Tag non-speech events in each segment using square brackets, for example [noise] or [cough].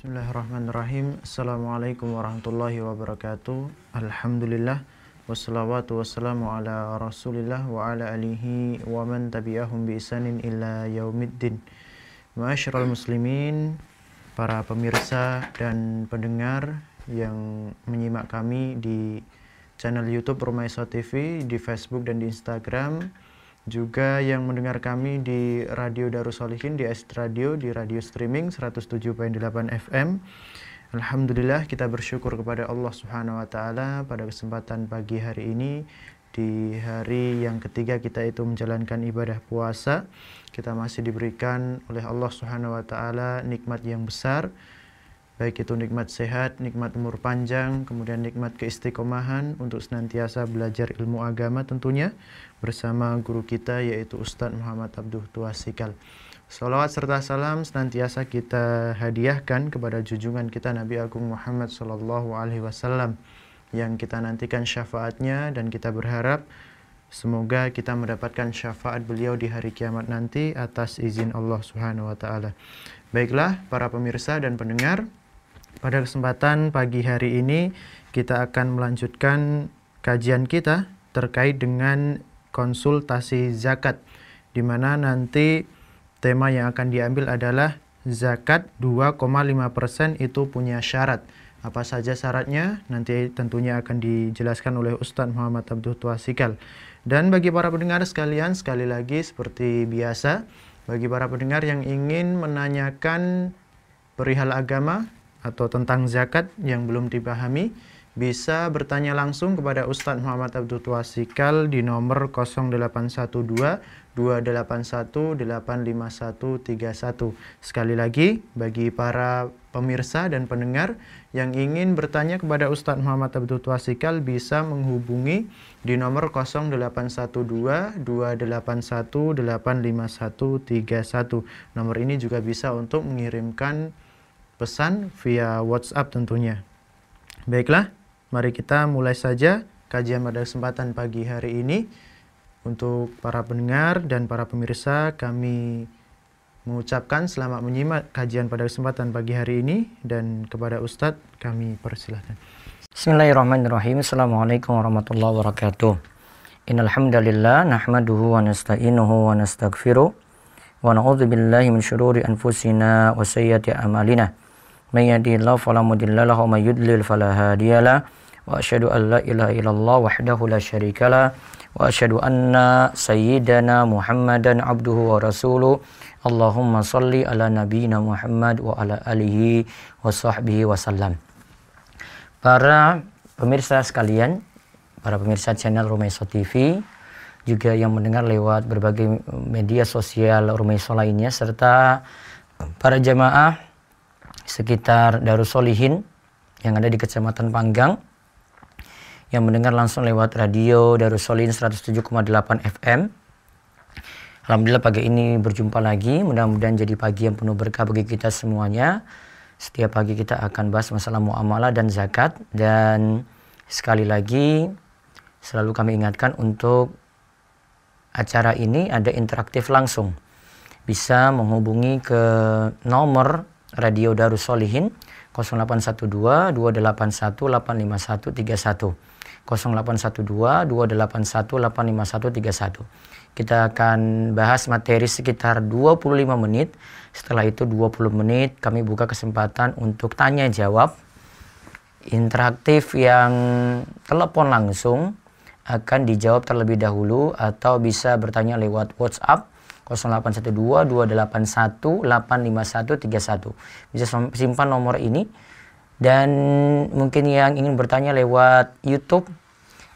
Bismillahirrahmanirrahim. Assalamualaikum warahmatullahi wabarakatuh. Alhamdulillah. Wassalawatu wassalamu ala rasulillah wa ala alihi wa man tabi'ahum bi isanin illa yaumiddin. Ma'asyiral muslimin, para pemirsa dan pendengar yang menyimak kami di channel YouTube Rumaisa TV, di Facebook dan di Instagram juga yang mendengar kami di Radio Darussolihin di S Radio di radio streaming 107.8 FM. Alhamdulillah kita bersyukur kepada Allah Subhanahu wa taala pada kesempatan pagi hari ini di hari yang ketiga kita itu menjalankan ibadah puasa kita masih diberikan oleh Allah Subhanahu wa taala nikmat yang besar baik itu nikmat sehat, nikmat umur panjang, kemudian nikmat keistiqomahan untuk senantiasa belajar ilmu agama tentunya bersama guru kita yaitu Ustadz Muhammad Abduh Tuasikal. Salawat serta salam senantiasa kita hadiahkan kepada junjungan kita Nabi Agung Muhammad Sallallahu Alaihi Wasallam yang kita nantikan syafaatnya dan kita berharap Semoga kita mendapatkan syafaat beliau di hari kiamat nanti atas izin Allah Subhanahu wa taala. Baiklah para pemirsa dan pendengar, pada kesempatan pagi hari ini kita akan melanjutkan kajian kita terkait dengan konsultasi zakat di mana nanti tema yang akan diambil adalah zakat 2,5% itu punya syarat. Apa saja syaratnya nanti tentunya akan dijelaskan oleh Ustadz Muhammad Abdul Tuasikal. Dan bagi para pendengar sekalian sekali lagi seperti biasa bagi para pendengar yang ingin menanyakan perihal agama atau tentang zakat yang belum dipahami, bisa bertanya langsung kepada Ustadz Muhammad Abdul Tuasikal di nomor 0812 281 85131. Sekali lagi, bagi para pemirsa dan pendengar yang ingin bertanya kepada Ustadz Muhammad Abdul Tuasikal bisa menghubungi di nomor 0812 281 85131. Nomor ini juga bisa untuk mengirimkan pesan via WhatsApp tentunya. Baiklah, mari kita mulai saja kajian pada kesempatan pagi hari ini. Untuk para pendengar dan para pemirsa, kami mengucapkan selamat menyimak kajian pada kesempatan pagi hari ini dan kepada Ustadz kami persilahkan. Bismillahirrahmanirrahim. Assalamualaikum warahmatullahi wabarakatuh. Innalhamdalillah nahmaduhu wa nasta'inuhu wa nastaghfiruh wa na'udzubillahi min syururi anfusina wa sayyati a'malina. من يهدي الله فلا مضل له ومن يضلل فلا هادي له وأشهد أن لا إله إلا الله وحده لا شريك له وأشهد أن سيدنا محمدا عبده ورسوله اللهم صل على نبينا محمد وعلى alihi وصحبه وسلم Para pemirsa sekalian, para pemirsa channel Rumaiso TV, juga yang mendengar lewat berbagai media sosial Rumaiso lainnya, serta para jamaah sekitar Darussolihin yang ada di Kecamatan Panggang yang mendengar langsung lewat radio Darussolihin 107,8 FM. Alhamdulillah pagi ini berjumpa lagi, mudah-mudahan jadi pagi yang penuh berkah bagi kita semuanya. Setiap pagi kita akan bahas masalah muamalah dan zakat dan sekali lagi selalu kami ingatkan untuk acara ini ada interaktif langsung. Bisa menghubungi ke nomor Radio Darus Solihin 0812 281 851 0812 281 851 kita akan bahas materi sekitar 25 menit setelah itu 20 menit kami buka kesempatan untuk tanya jawab interaktif yang telepon langsung akan dijawab terlebih dahulu atau bisa bertanya lewat WhatsApp 0812 281 851 31. Bisa simpan nomor ini dan mungkin yang ingin bertanya lewat YouTube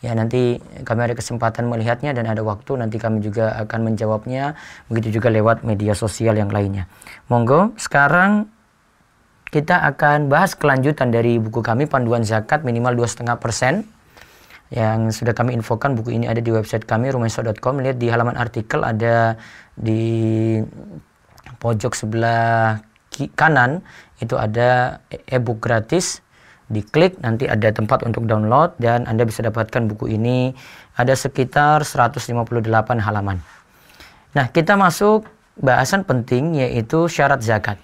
ya nanti kami ada kesempatan melihatnya dan ada waktu nanti kami juga akan menjawabnya begitu juga lewat media sosial yang lainnya monggo sekarang kita akan bahas kelanjutan dari buku kami panduan zakat minimal dua setengah persen yang sudah kami infokan buku ini ada di website kami rumesok.com lihat di halaman artikel ada di pojok sebelah kanan itu ada e-book gratis diklik nanti ada tempat untuk download dan Anda bisa dapatkan buku ini ada sekitar 158 halaman. Nah, kita masuk bahasan penting yaitu syarat zakat.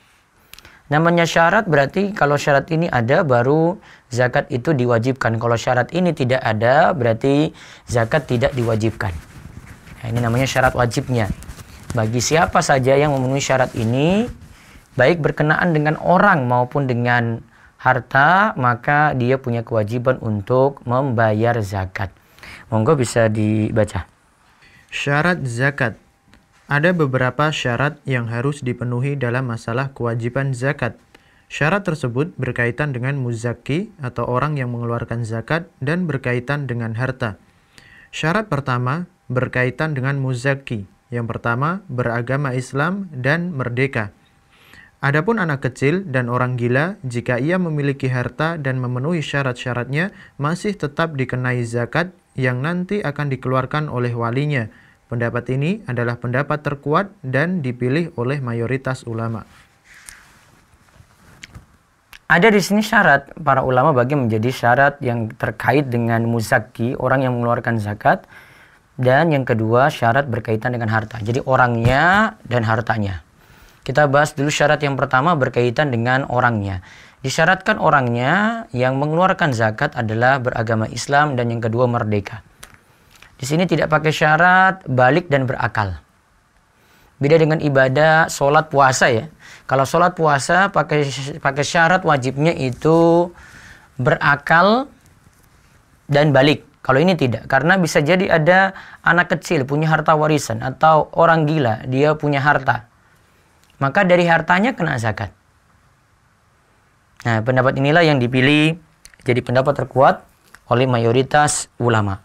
Namanya syarat berarti kalau syarat ini ada baru zakat itu diwajibkan. Kalau syarat ini tidak ada berarti zakat tidak diwajibkan. Nah, ini namanya syarat wajibnya. Bagi siapa saja yang memenuhi syarat ini, baik berkenaan dengan orang maupun dengan harta, maka dia punya kewajiban untuk membayar zakat. Monggo bisa dibaca. Syarat zakat ada beberapa syarat yang harus dipenuhi dalam masalah kewajiban zakat. Syarat tersebut berkaitan dengan muzaki atau orang yang mengeluarkan zakat dan berkaitan dengan harta. Syarat pertama berkaitan dengan muzaki. Yang pertama, beragama Islam dan merdeka. Adapun anak kecil dan orang gila, jika ia memiliki harta dan memenuhi syarat-syaratnya, masih tetap dikenai zakat yang nanti akan dikeluarkan oleh walinya Pendapat ini adalah pendapat terkuat dan dipilih oleh mayoritas ulama. Ada di sini syarat para ulama bagi menjadi syarat yang terkait dengan muzaki, orang yang mengeluarkan zakat. Dan yang kedua syarat berkaitan dengan harta. Jadi orangnya dan hartanya. Kita bahas dulu syarat yang pertama berkaitan dengan orangnya. Disyaratkan orangnya yang mengeluarkan zakat adalah beragama Islam dan yang kedua merdeka. Di sini tidak pakai syarat balik dan berakal. Beda dengan ibadah sholat puasa ya. Kalau sholat puasa pakai pakai syarat wajibnya itu berakal dan balik. Kalau ini tidak, karena bisa jadi ada anak kecil punya harta warisan atau orang gila dia punya harta. Maka dari hartanya kena zakat. Nah, pendapat inilah yang dipilih jadi pendapat terkuat oleh mayoritas ulama.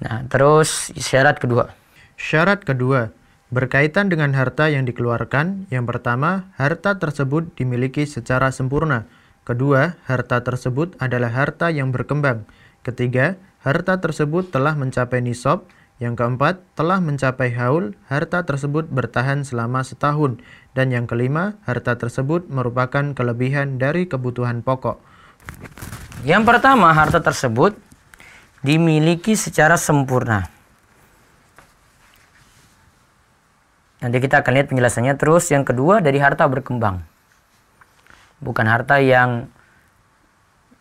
Nah, terus syarat kedua. Syarat kedua berkaitan dengan harta yang dikeluarkan. Yang pertama, harta tersebut dimiliki secara sempurna. Kedua, harta tersebut adalah harta yang berkembang. Ketiga, harta tersebut telah mencapai nisab. Yang keempat, telah mencapai haul, harta tersebut bertahan selama setahun. Dan yang kelima, harta tersebut merupakan kelebihan dari kebutuhan pokok. Yang pertama, harta tersebut dimiliki secara sempurna. Nanti kita akan lihat penjelasannya. Terus yang kedua dari harta berkembang. Bukan harta yang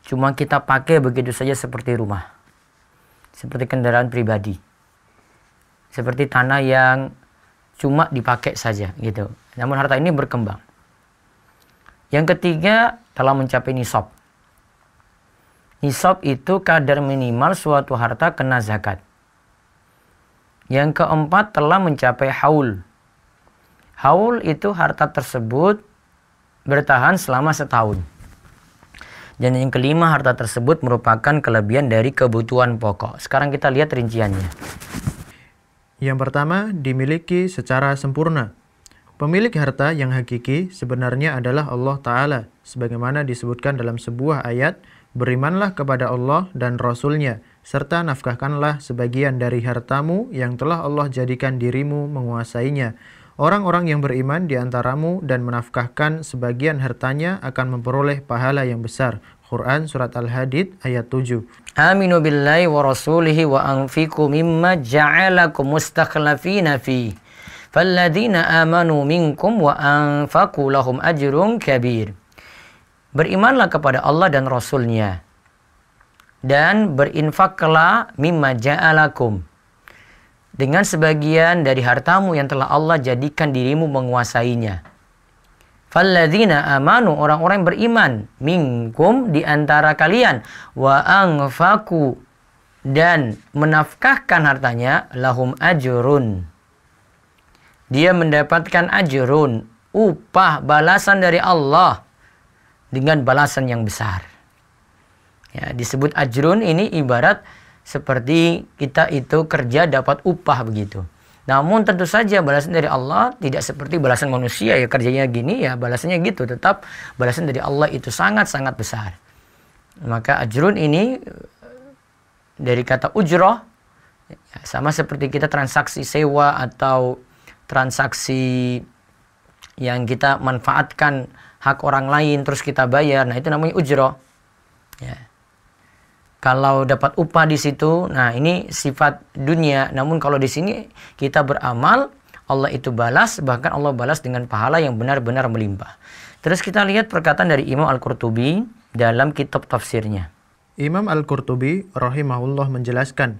cuma kita pakai begitu saja seperti rumah. Seperti kendaraan pribadi. Seperti tanah yang cuma dipakai saja gitu. Namun harta ini berkembang. Yang ketiga telah mencapai nisab. Nisab itu kadar minimal suatu harta kena zakat. Yang keempat telah mencapai haul. Haul itu harta tersebut bertahan selama setahun. Dan yang kelima harta tersebut merupakan kelebihan dari kebutuhan pokok. Sekarang kita lihat rinciannya. Yang pertama, dimiliki secara sempurna. Pemilik harta yang hakiki sebenarnya adalah Allah Ta'ala, sebagaimana disebutkan dalam sebuah ayat, Berimanlah kepada Allah dan Rasulnya, serta nafkahkanlah sebagian dari hartamu yang telah Allah jadikan dirimu menguasainya. Orang-orang yang beriman di antaramu dan menafkahkan sebagian hartanya akan memperoleh pahala yang besar. Quran Surat Al-Hadid ayat 7. Aminu billahi wa rasulihi wa anfiku mimma ja'alakum mustakhlafina fi. Falladzina amanu minkum wa anfaku lahum ajrun kabir. Berimanlah kepada Allah dan Rasulnya. Dan berinfaklah mimma ja'alakum. Dengan sebagian dari hartamu yang telah Allah jadikan dirimu menguasainya. Falladzina amanu orang-orang yang beriman minkum di antara kalian wa angfaku dan menafkahkan hartanya lahum ajurun. Dia mendapatkan ajurun, upah balasan dari Allah dengan balasan yang besar. Ya, disebut ajrun ini ibarat seperti kita itu kerja dapat upah begitu. Namun tentu saja balasan dari Allah tidak seperti balasan manusia ya kerjanya gini ya balasannya gitu. Tetap balasan dari Allah itu sangat-sangat besar. Maka ajrun ini dari kata ujroh ya, sama seperti kita transaksi sewa atau transaksi yang kita manfaatkan hak orang lain terus kita bayar nah itu namanya ujro ya. kalau dapat upah di situ nah ini sifat dunia namun kalau di sini kita beramal Allah itu balas bahkan Allah balas dengan pahala yang benar-benar melimpah terus kita lihat perkataan dari Imam Al-Qurtubi dalam kitab tafsirnya Imam Al-Qurtubi rahimahullah menjelaskan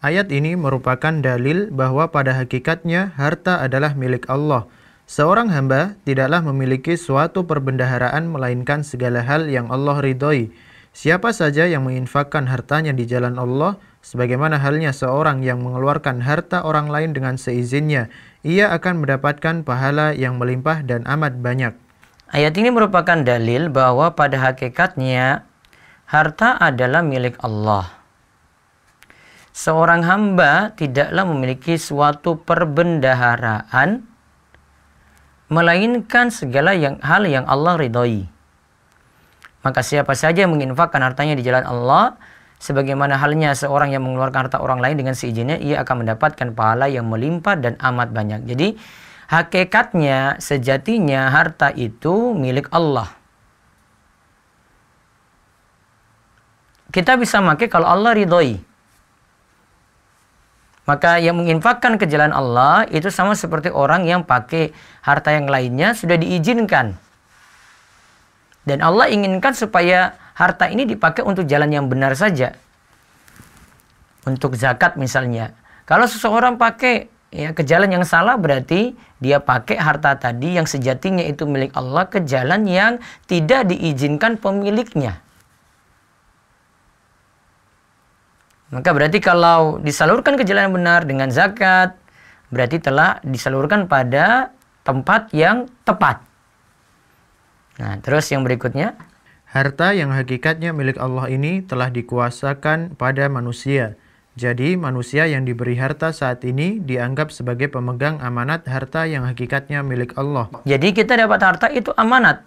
Ayat ini merupakan dalil bahwa pada hakikatnya harta adalah milik Allah – Seorang hamba tidaklah memiliki suatu perbendaharaan melainkan segala hal yang Allah ridhoi. Siapa saja yang menginfakkan hartanya di jalan Allah, sebagaimana halnya seorang yang mengeluarkan harta orang lain dengan seizinnya, ia akan mendapatkan pahala yang melimpah dan amat banyak. Ayat ini merupakan dalil bahwa pada hakikatnya harta adalah milik Allah. Seorang hamba tidaklah memiliki suatu perbendaharaan melainkan segala yang hal yang Allah ridhoi. Maka siapa saja yang menginfakkan hartanya di jalan Allah, sebagaimana halnya seorang yang mengeluarkan harta orang lain dengan seizinnya, ia akan mendapatkan pahala yang melimpah dan amat banyak. Jadi, hakikatnya, sejatinya harta itu milik Allah. Kita bisa pakai kalau Allah ridhoi. Maka yang menginfakkan ke jalan Allah itu sama seperti orang yang pakai harta yang lainnya sudah diizinkan. Dan Allah inginkan supaya harta ini dipakai untuk jalan yang benar saja. Untuk zakat misalnya. Kalau seseorang pakai ya ke jalan yang salah berarti dia pakai harta tadi yang sejatinya itu milik Allah ke jalan yang tidak diizinkan pemiliknya. Maka berarti kalau disalurkan ke jalan yang benar dengan zakat, berarti telah disalurkan pada tempat yang tepat. Nah, terus yang berikutnya. Harta yang hakikatnya milik Allah ini telah dikuasakan pada manusia. Jadi, manusia yang diberi harta saat ini dianggap sebagai pemegang amanat harta yang hakikatnya milik Allah. Jadi, kita dapat harta itu amanat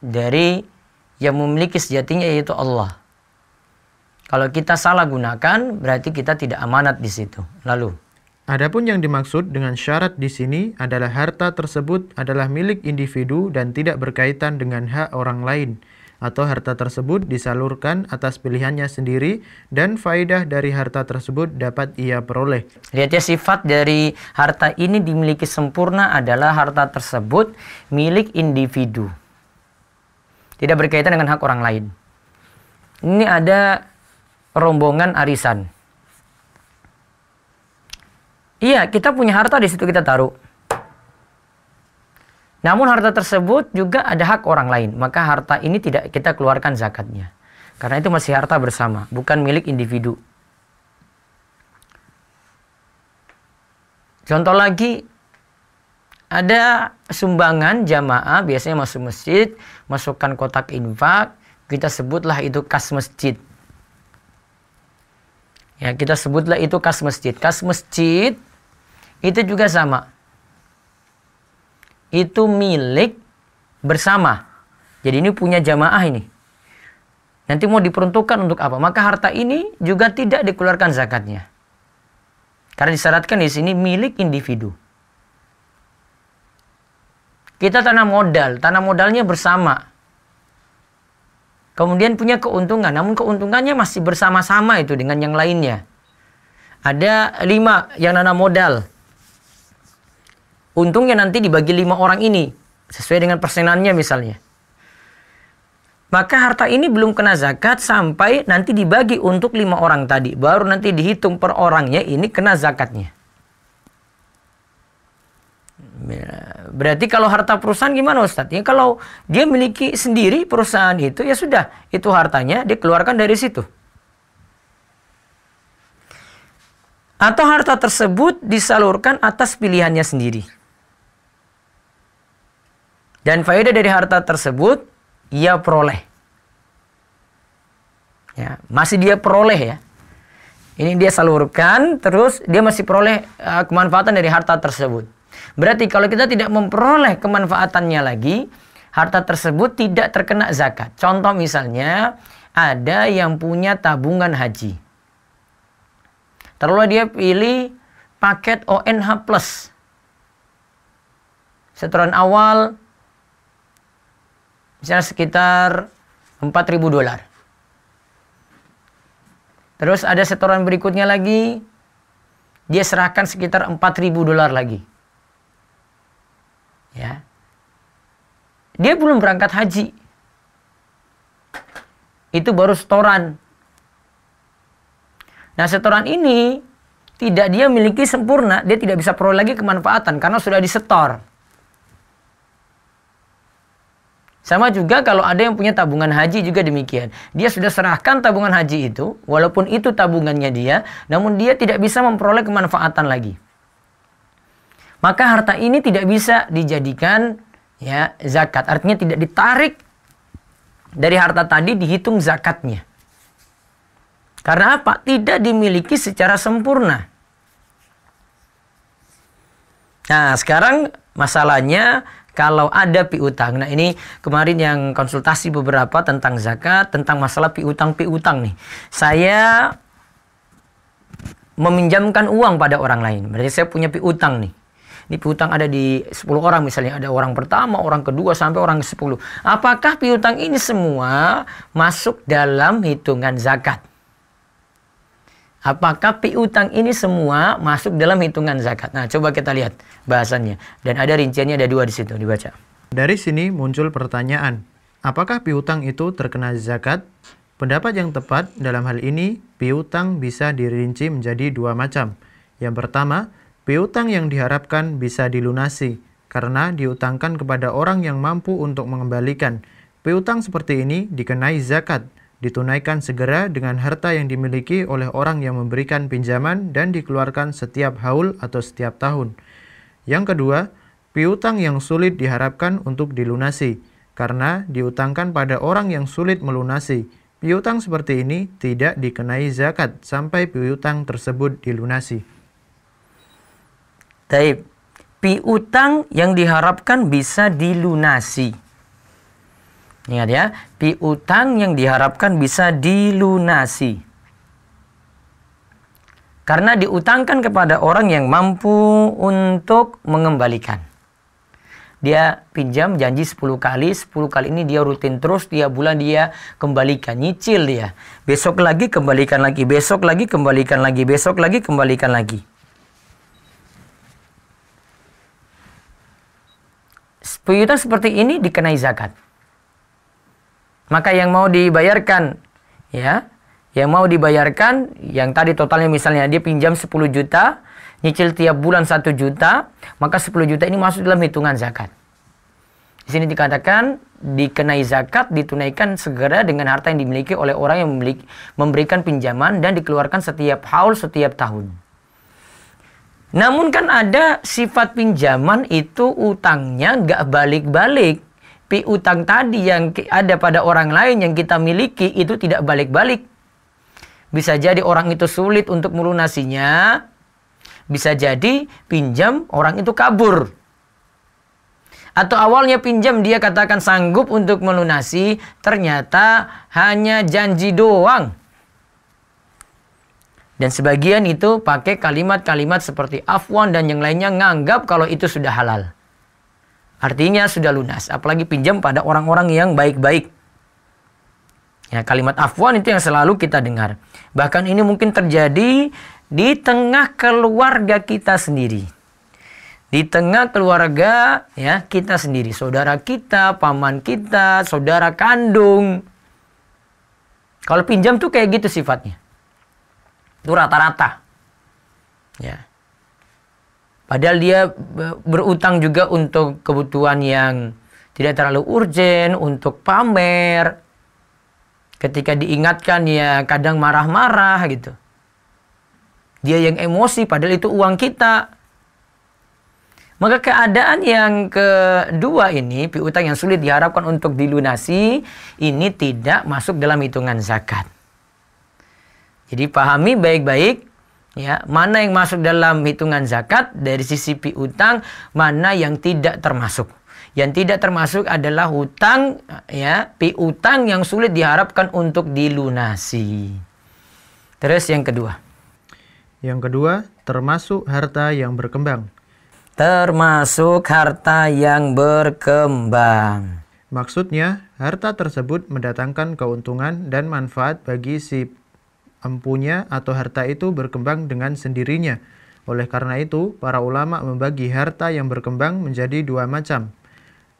dari yang memiliki sejatinya yaitu Allah. Kalau kita salah gunakan, berarti kita tidak amanat di situ. Lalu, Adapun yang dimaksud dengan syarat di sini adalah harta tersebut adalah milik individu dan tidak berkaitan dengan hak orang lain atau harta tersebut disalurkan atas pilihannya sendiri dan faidah dari harta tersebut dapat ia peroleh. Lihat ya sifat dari harta ini dimiliki sempurna adalah harta tersebut milik individu. Tidak berkaitan dengan hak orang lain. Ini ada rombongan arisan. Iya, kita punya harta di situ kita taruh. Namun harta tersebut juga ada hak orang lain, maka harta ini tidak kita keluarkan zakatnya. Karena itu masih harta bersama, bukan milik individu. Contoh lagi, ada sumbangan jamaah, biasanya masuk masjid, masukkan kotak infak, kita sebutlah itu kas masjid. Ya, kita sebutlah itu kas masjid. Kas masjid itu juga sama. Itu milik bersama. Jadi ini punya jamaah ini. Nanti mau diperuntukkan untuk apa? Maka harta ini juga tidak dikeluarkan zakatnya. Karena disyaratkan di sini milik individu. Kita tanam modal, tanam modalnya bersama kemudian punya keuntungan. Namun keuntungannya masih bersama-sama itu dengan yang lainnya. Ada lima yang nana modal. Untungnya nanti dibagi lima orang ini sesuai dengan persenannya misalnya. Maka harta ini belum kena zakat sampai nanti dibagi untuk lima orang tadi. Baru nanti dihitung per orangnya ini kena zakatnya. Berarti kalau harta perusahaan gimana Ustaz? Ya kalau dia miliki sendiri perusahaan itu ya sudah, itu hartanya dikeluarkan dari situ. Atau harta tersebut disalurkan atas pilihannya sendiri. Dan faedah dari harta tersebut ia peroleh. Ya, masih dia peroleh ya. Ini dia salurkan terus dia masih peroleh uh, kemanfaatan dari harta tersebut. Berarti kalau kita tidak memperoleh kemanfaatannya lagi, harta tersebut tidak terkena zakat. Contoh misalnya, ada yang punya tabungan haji. Terlalu dia pilih paket ONH+. Plus. Setoran awal, misalnya sekitar 4.000 dolar. Terus ada setoran berikutnya lagi, dia serahkan sekitar 4.000 dolar lagi ya dia belum berangkat haji itu baru setoran nah setoran ini tidak dia miliki sempurna dia tidak bisa peroleh lagi kemanfaatan karena sudah disetor sama juga kalau ada yang punya tabungan haji juga demikian. Dia sudah serahkan tabungan haji itu, walaupun itu tabungannya dia, namun dia tidak bisa memperoleh kemanfaatan lagi maka harta ini tidak bisa dijadikan ya zakat. Artinya tidak ditarik dari harta tadi dihitung zakatnya. Karena apa? Tidak dimiliki secara sempurna. Nah, sekarang masalahnya kalau ada piutang. Nah, ini kemarin yang konsultasi beberapa tentang zakat, tentang masalah piutang-piutang nih. Saya meminjamkan uang pada orang lain. Berarti saya punya piutang nih. Ini piutang ada di 10 orang misalnya. Ada orang pertama, orang kedua, sampai orang ke-10. Apakah piutang ini semua masuk dalam hitungan zakat? Apakah piutang ini semua masuk dalam hitungan zakat? Nah, coba kita lihat bahasannya. Dan ada rinciannya ada dua di situ, dibaca. Dari sini muncul pertanyaan, apakah piutang itu terkena zakat? Pendapat yang tepat dalam hal ini, piutang bisa dirinci menjadi dua macam. Yang pertama, Piutang yang diharapkan bisa dilunasi karena diutangkan kepada orang yang mampu untuk mengembalikan. Piutang seperti ini dikenai zakat, ditunaikan segera dengan harta yang dimiliki oleh orang yang memberikan pinjaman dan dikeluarkan setiap haul atau setiap tahun. Yang kedua, piutang yang sulit diharapkan untuk dilunasi karena diutangkan pada orang yang sulit melunasi. Piutang seperti ini tidak dikenai zakat sampai piutang tersebut dilunasi. Taib. Piutang yang diharapkan bisa dilunasi. Ingat ya, piutang yang diharapkan bisa dilunasi. Karena diutangkan kepada orang yang mampu untuk mengembalikan. Dia pinjam janji 10 kali, 10 kali ini dia rutin terus, dia bulan dia kembalikan, nyicil dia. Besok lagi kembalikan lagi, besok lagi kembalikan lagi, besok lagi kembalikan lagi. Puyutan seperti ini dikenai zakat. Maka yang mau dibayarkan ya, yang mau dibayarkan yang tadi totalnya misalnya dia pinjam 10 juta, nyicil tiap bulan 1 juta, maka 10 juta ini masuk dalam hitungan zakat. Di sini dikatakan dikenai zakat ditunaikan segera dengan harta yang dimiliki oleh orang yang memberikan pinjaman dan dikeluarkan setiap haul setiap tahun. Namun kan ada sifat pinjaman itu utangnya nggak balik-balik. Pi utang tadi yang ada pada orang lain yang kita miliki itu tidak balik-balik. Bisa jadi orang itu sulit untuk melunasinya. Bisa jadi pinjam orang itu kabur. Atau awalnya pinjam dia katakan sanggup untuk melunasi, ternyata hanya janji doang. Dan sebagian itu pakai kalimat-kalimat seperti afwan dan yang lainnya nganggap kalau itu sudah halal. Artinya sudah lunas, apalagi pinjam pada orang-orang yang baik-baik. Ya, kalimat afwan itu yang selalu kita dengar. Bahkan ini mungkin terjadi di tengah keluarga kita sendiri. Di tengah keluarga ya kita sendiri, saudara kita, paman kita, saudara kandung. Kalau pinjam tuh kayak gitu sifatnya. Itu rata-rata. Ya. Padahal dia berutang juga untuk kebutuhan yang tidak terlalu urgent, untuk pamer. Ketika diingatkan ya kadang marah-marah gitu. Dia yang emosi padahal itu uang kita. Maka keadaan yang kedua ini, piutang yang sulit diharapkan untuk dilunasi, ini tidak masuk dalam hitungan zakat. Jadi pahami baik-baik ya, mana yang masuk dalam hitungan zakat dari sisi piutang, mana yang tidak termasuk. Yang tidak termasuk adalah hutang ya, piutang yang sulit diharapkan untuk dilunasi. Terus yang kedua. Yang kedua, termasuk harta yang berkembang. Termasuk harta yang berkembang. Maksudnya, harta tersebut mendatangkan keuntungan dan manfaat bagi si empunya atau harta itu berkembang dengan sendirinya. Oleh karena itu, para ulama membagi harta yang berkembang menjadi dua macam.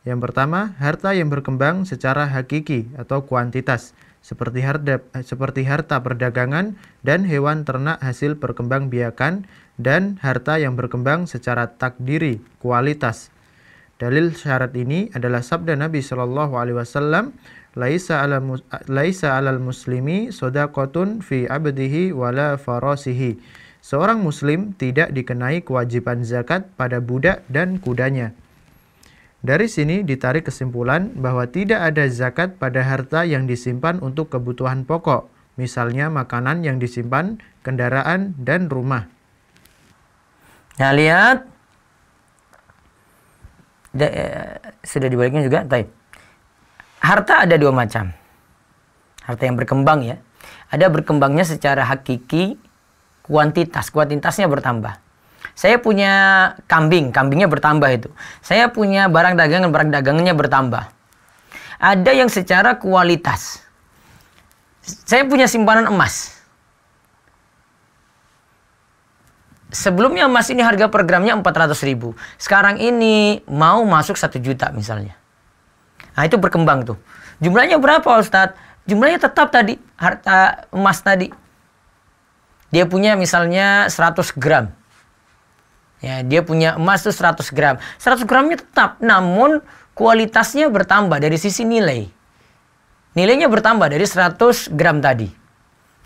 Yang pertama, harta yang berkembang secara hakiki atau kuantitas, seperti harta, seperti harta perdagangan dan hewan ternak hasil perkembang biakan, dan harta yang berkembang secara takdiri, kualitas. Dalil syarat ini adalah sabda Nabi Shallallahu alaihi wasallam laisa alal laisa alal muslimi sodakotun fi abdihi wala farosihi. Seorang muslim tidak dikenai kewajiban zakat pada budak dan kudanya. Dari sini ditarik kesimpulan bahwa tidak ada zakat pada harta yang disimpan untuk kebutuhan pokok, misalnya makanan yang disimpan, kendaraan, dan rumah. Nah, lihat. De, eh, sudah dibalikin juga, Taib harta ada dua macam. Harta yang berkembang ya. Ada berkembangnya secara hakiki, kuantitas. Kuantitasnya bertambah. Saya punya kambing, kambingnya bertambah itu. Saya punya barang dagangan, barang dagangannya bertambah. Ada yang secara kualitas. Saya punya simpanan emas. Sebelumnya emas ini harga per gramnya 400 ribu. Sekarang ini mau masuk 1 juta misalnya. Nah, itu berkembang tuh. Jumlahnya berapa Ustadz? Jumlahnya tetap tadi, harta emas tadi. Dia punya misalnya 100 gram. Ya, dia punya emas tuh 100 gram. 100 gramnya tetap, namun kualitasnya bertambah dari sisi nilai. Nilainya bertambah dari 100 gram tadi.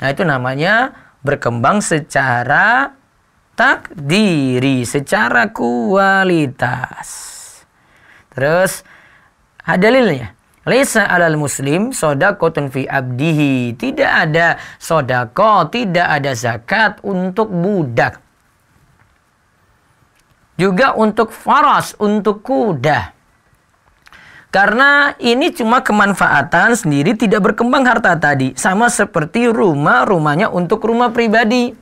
Nah, itu namanya berkembang secara takdiri, secara kualitas. Terus Dalilnya, Laisa alal muslim sodakotun fi abdihi. Tidak ada sodako, tidak ada zakat untuk budak. Juga untuk faras, untuk kuda. Karena ini cuma kemanfaatan sendiri tidak berkembang harta tadi. Sama seperti rumah, rumahnya untuk rumah pribadi.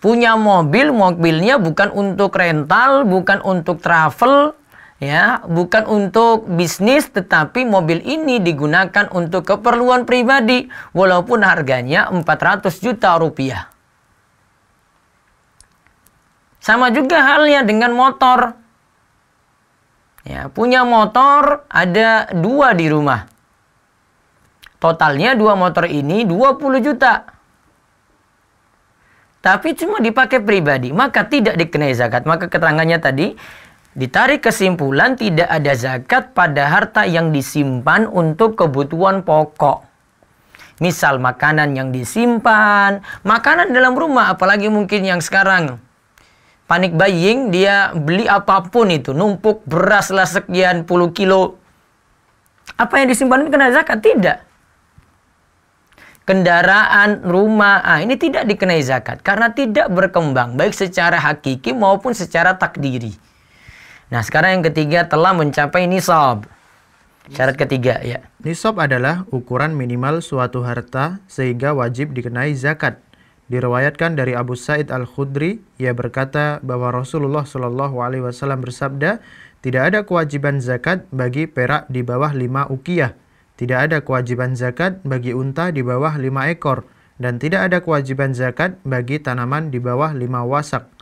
Punya mobil, mobilnya bukan untuk rental, bukan untuk travel, ya bukan untuk bisnis tetapi mobil ini digunakan untuk keperluan pribadi walaupun harganya 400 juta rupiah sama juga halnya dengan motor ya punya motor ada dua di rumah totalnya dua motor ini 20 juta tapi cuma dipakai pribadi maka tidak dikenai zakat maka keterangannya tadi Ditarik kesimpulan tidak ada zakat pada harta yang disimpan untuk kebutuhan pokok. Misal makanan yang disimpan, makanan dalam rumah apalagi mungkin yang sekarang panik buying dia beli apapun itu numpuk beras lah sekian puluh kilo. Apa yang disimpan kena zakat? Tidak. Kendaraan, rumah, ah, ini tidak dikenai zakat karena tidak berkembang baik secara hakiki maupun secara takdiri. Nah, sekarang yang ketiga telah mencapai nisab. Syarat ketiga ya. Nisab adalah ukuran minimal suatu harta sehingga wajib dikenai zakat. Diriwayatkan dari Abu Said Al Khudri, ia berkata bahwa Rasulullah Shallallahu Alaihi Wasallam bersabda, tidak ada kewajiban zakat bagi perak di bawah lima ukiyah, tidak ada kewajiban zakat bagi unta di bawah lima ekor, dan tidak ada kewajiban zakat bagi tanaman di bawah lima wasak.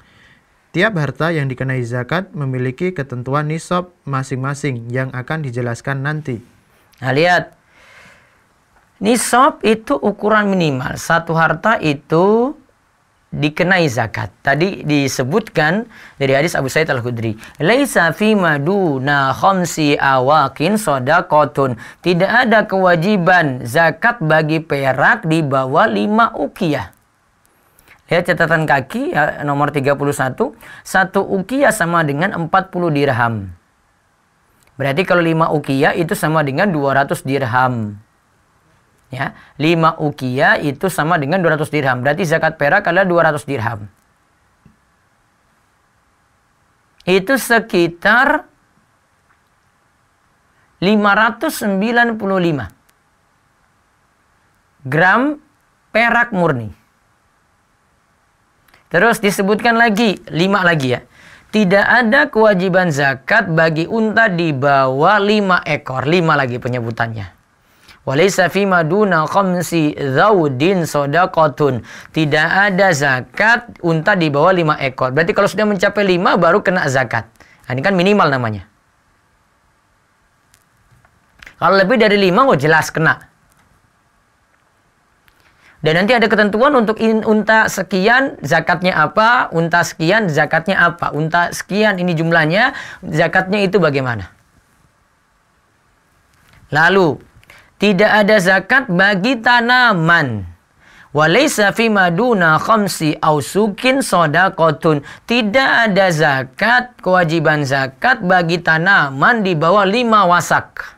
Tiap harta yang dikenai zakat memiliki ketentuan nisab masing-masing yang akan dijelaskan nanti. Nah, lihat. Nisab itu ukuran minimal. Satu harta itu dikenai zakat. Tadi disebutkan dari hadis Abu Sa'id Al-Khudri. Laisa fi maduna khamsi awakin sodakotun. Tidak ada kewajiban zakat bagi perak di bawah lima ukiyah. Ya, catatan kaki ya, nomor 31, satu ukiya sama dengan 40 dirham. Berarti kalau 5 ukiya itu sama dengan 200 dirham. Ya, 5 ukiya itu sama dengan 200 dirham. Berarti zakat perak adalah 200 dirham. Itu sekitar 595 gram perak murni. Terus disebutkan lagi, lima lagi ya. Tidak ada kewajiban zakat bagi unta di bawah lima ekor. Lima lagi penyebutannya. Walaysa fi maduna khamsi zaudin sodakotun. Tidak ada zakat unta di bawah lima ekor. Berarti kalau sudah mencapai lima baru kena zakat. Nah, ini kan minimal namanya. Kalau lebih dari lima, oh jelas kena. Dan nanti ada ketentuan untuk in, unta sekian zakatnya apa, unta sekian zakatnya apa, unta sekian ini jumlahnya, zakatnya itu bagaimana. Lalu, tidak ada zakat bagi tanaman. Walaysa fi maduna khamsi ausukin sodakotun. Tidak ada zakat, kewajiban zakat bagi tanaman di bawah lima wasak.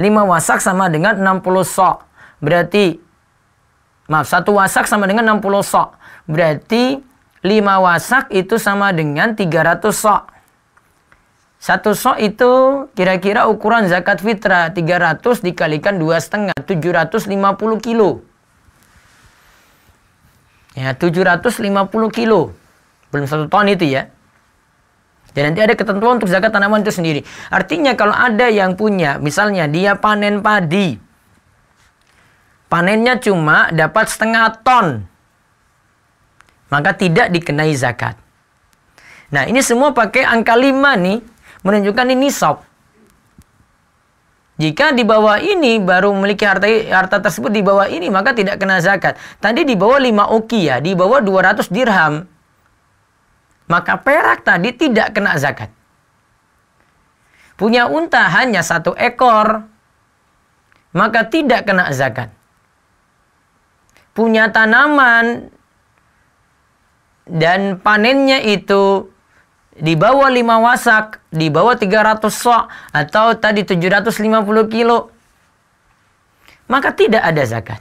Lima wasak sama dengan enam puluh sok. Berarti Maaf, satu wasak sama dengan 60 sok. Berarti 5 wasak itu sama dengan 300 sok. Satu sok itu kira-kira ukuran zakat fitrah 300 dikalikan dua setengah 750 kilo. Ya 750 kilo. Belum satu ton itu ya. Dan nanti ada ketentuan untuk zakat tanaman itu sendiri. Artinya kalau ada yang punya, misalnya dia panen padi, panennya cuma dapat setengah ton. Maka tidak dikenai zakat. Nah, ini semua pakai angka 5 nih, menunjukkan ini nisab. Jika di bawah ini baru memiliki harta harta tersebut di bawah ini maka tidak kena zakat. Tadi di bawah 5 ya, di bawah 200 dirham. Maka perak tadi tidak kena zakat. Punya unta hanya satu ekor, maka tidak kena zakat punya tanaman dan panennya itu di bawah 5 wasak, di bawah 300 sok atau tadi 750 kilo. Maka tidak ada zakat.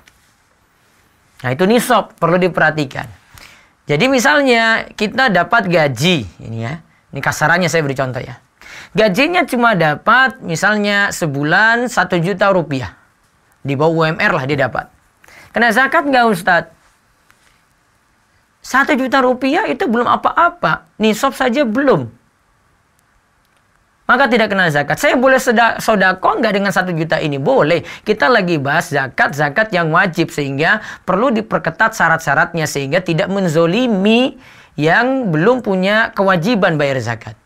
Nah, itu nisab perlu diperhatikan. Jadi misalnya kita dapat gaji ini ya. Ini kasarannya saya beri contoh ya. Gajinya cuma dapat misalnya sebulan 1 juta rupiah. Di bawah UMR lah dia dapat. Kena zakat nggak Ustadz? Satu juta rupiah itu belum apa-apa. Nisab saja belum. Maka tidak kena zakat. Saya boleh sodako nggak dengan satu juta ini? Boleh. Kita lagi bahas zakat, zakat yang wajib. Sehingga perlu diperketat syarat-syaratnya. Sehingga tidak menzolimi yang belum punya kewajiban bayar zakat.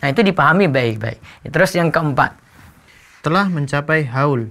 Nah itu dipahami baik-baik. Terus yang keempat. Telah mencapai haul.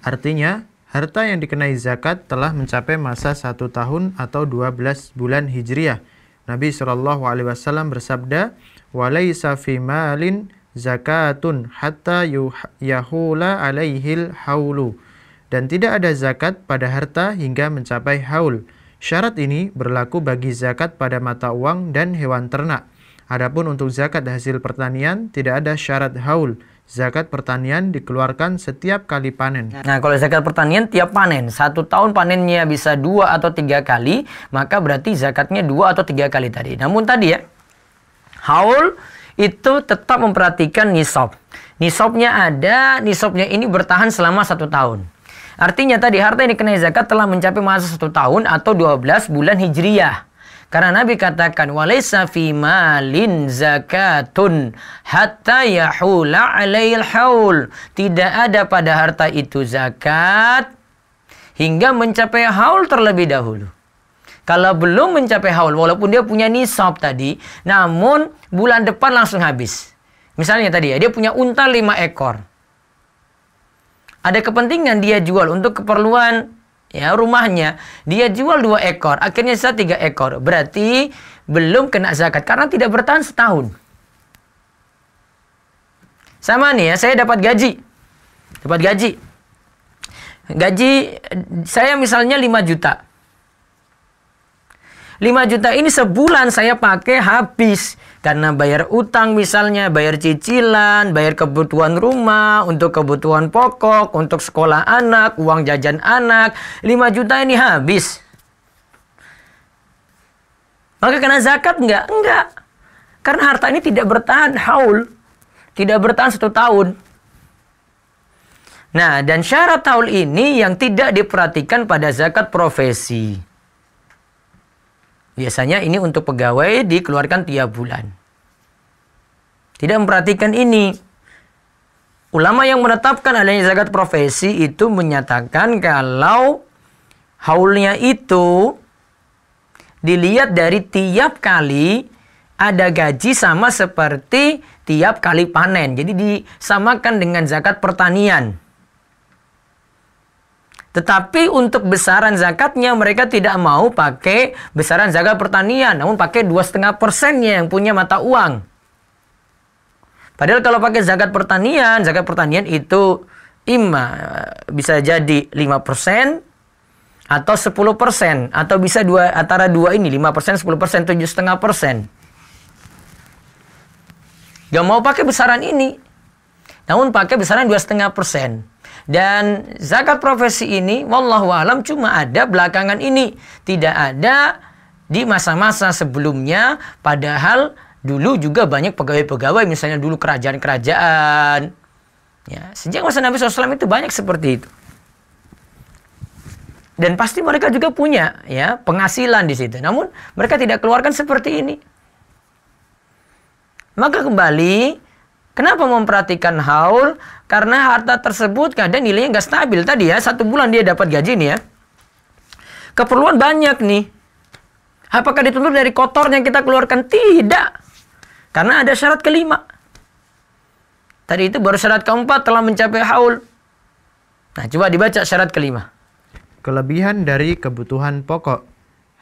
Artinya Harta yang dikenai zakat telah mencapai masa satu tahun atau 12 bulan Hijriah. Nabi Shallallahu Alaihi Wasallam bersabda, "Walaisa fi malin zakatun hatta yahula alaihil haulu." Dan tidak ada zakat pada harta hingga mencapai haul. Syarat ini berlaku bagi zakat pada mata uang dan hewan ternak. Adapun untuk zakat hasil pertanian tidak ada syarat haul Zakat pertanian dikeluarkan setiap kali panen. Nah, kalau zakat pertanian tiap panen, satu tahun panennya bisa dua atau tiga kali, maka berarti zakatnya dua atau tiga kali tadi. Namun tadi ya, haul itu tetap memperhatikan nisab. Nisabnya ada, nisabnya ini bertahan selama satu tahun. Artinya tadi harta yang dikenai zakat telah mencapai masa satu tahun atau 12 bulan hijriyah. Karena Nabi katakan walaysa fi malin zakatun hatta yahula alail haul. Tidak ada pada harta itu zakat hingga mencapai haul terlebih dahulu. Kalau belum mencapai haul walaupun dia punya nisab tadi, namun bulan depan langsung habis. Misalnya tadi ya, dia punya unta 5 ekor. Ada kepentingan dia jual untuk keperluan ya rumahnya dia jual dua ekor akhirnya sisa tiga ekor berarti belum kena zakat karena tidak bertahan setahun sama nih ya saya dapat gaji dapat gaji gaji eh, saya misalnya 5 juta 5 juta ini sebulan saya pakai habis karena bayar utang misalnya, bayar cicilan, bayar kebutuhan rumah, untuk kebutuhan pokok, untuk sekolah anak, uang jajan anak, 5 juta ini habis. Maka kena zakat enggak? Enggak. Karena harta ini tidak bertahan haul. Tidak bertahan satu tahun. Nah, dan syarat haul ini yang tidak diperhatikan pada zakat profesi. Biasanya ini untuk pegawai dikeluarkan tiap bulan. Tidak memperhatikan ini. Ulama yang menetapkan adanya zakat profesi itu menyatakan kalau haulnya itu dilihat dari tiap kali ada gaji sama seperti tiap kali panen. Jadi disamakan dengan zakat pertanian. Tetapi untuk besaran zakatnya mereka tidak mau pakai besaran zakat pertanian, namun pakai dua setengah persennya yang punya mata uang. Padahal kalau pakai zakat pertanian, zakat pertanian itu ima bisa jadi lima persen atau sepuluh persen atau bisa dua antara dua ini lima persen persen sepuluh tujuh setengah persen. Gak mau pakai besaran ini. Namun pakai besaran dua setengah persen. Dan zakat profesi ini wallahu alam cuma ada belakangan ini, tidak ada di masa-masa sebelumnya padahal dulu juga banyak pegawai-pegawai misalnya dulu kerajaan-kerajaan. Ya, sejak masa Nabi SAW itu banyak seperti itu dan pasti mereka juga punya ya penghasilan di situ. Namun mereka tidak keluarkan seperti ini. Maka kembali Kenapa memperhatikan haul? Karena harta tersebut kadang nilainya nggak stabil. Tadi ya, satu bulan dia dapat gaji nih ya. Keperluan banyak nih. Apakah dituntut dari kotor yang kita keluarkan? Tidak. Karena ada syarat kelima. Tadi itu baru syarat keempat telah mencapai haul. Nah, coba dibaca syarat kelima. Kelebihan dari kebutuhan pokok.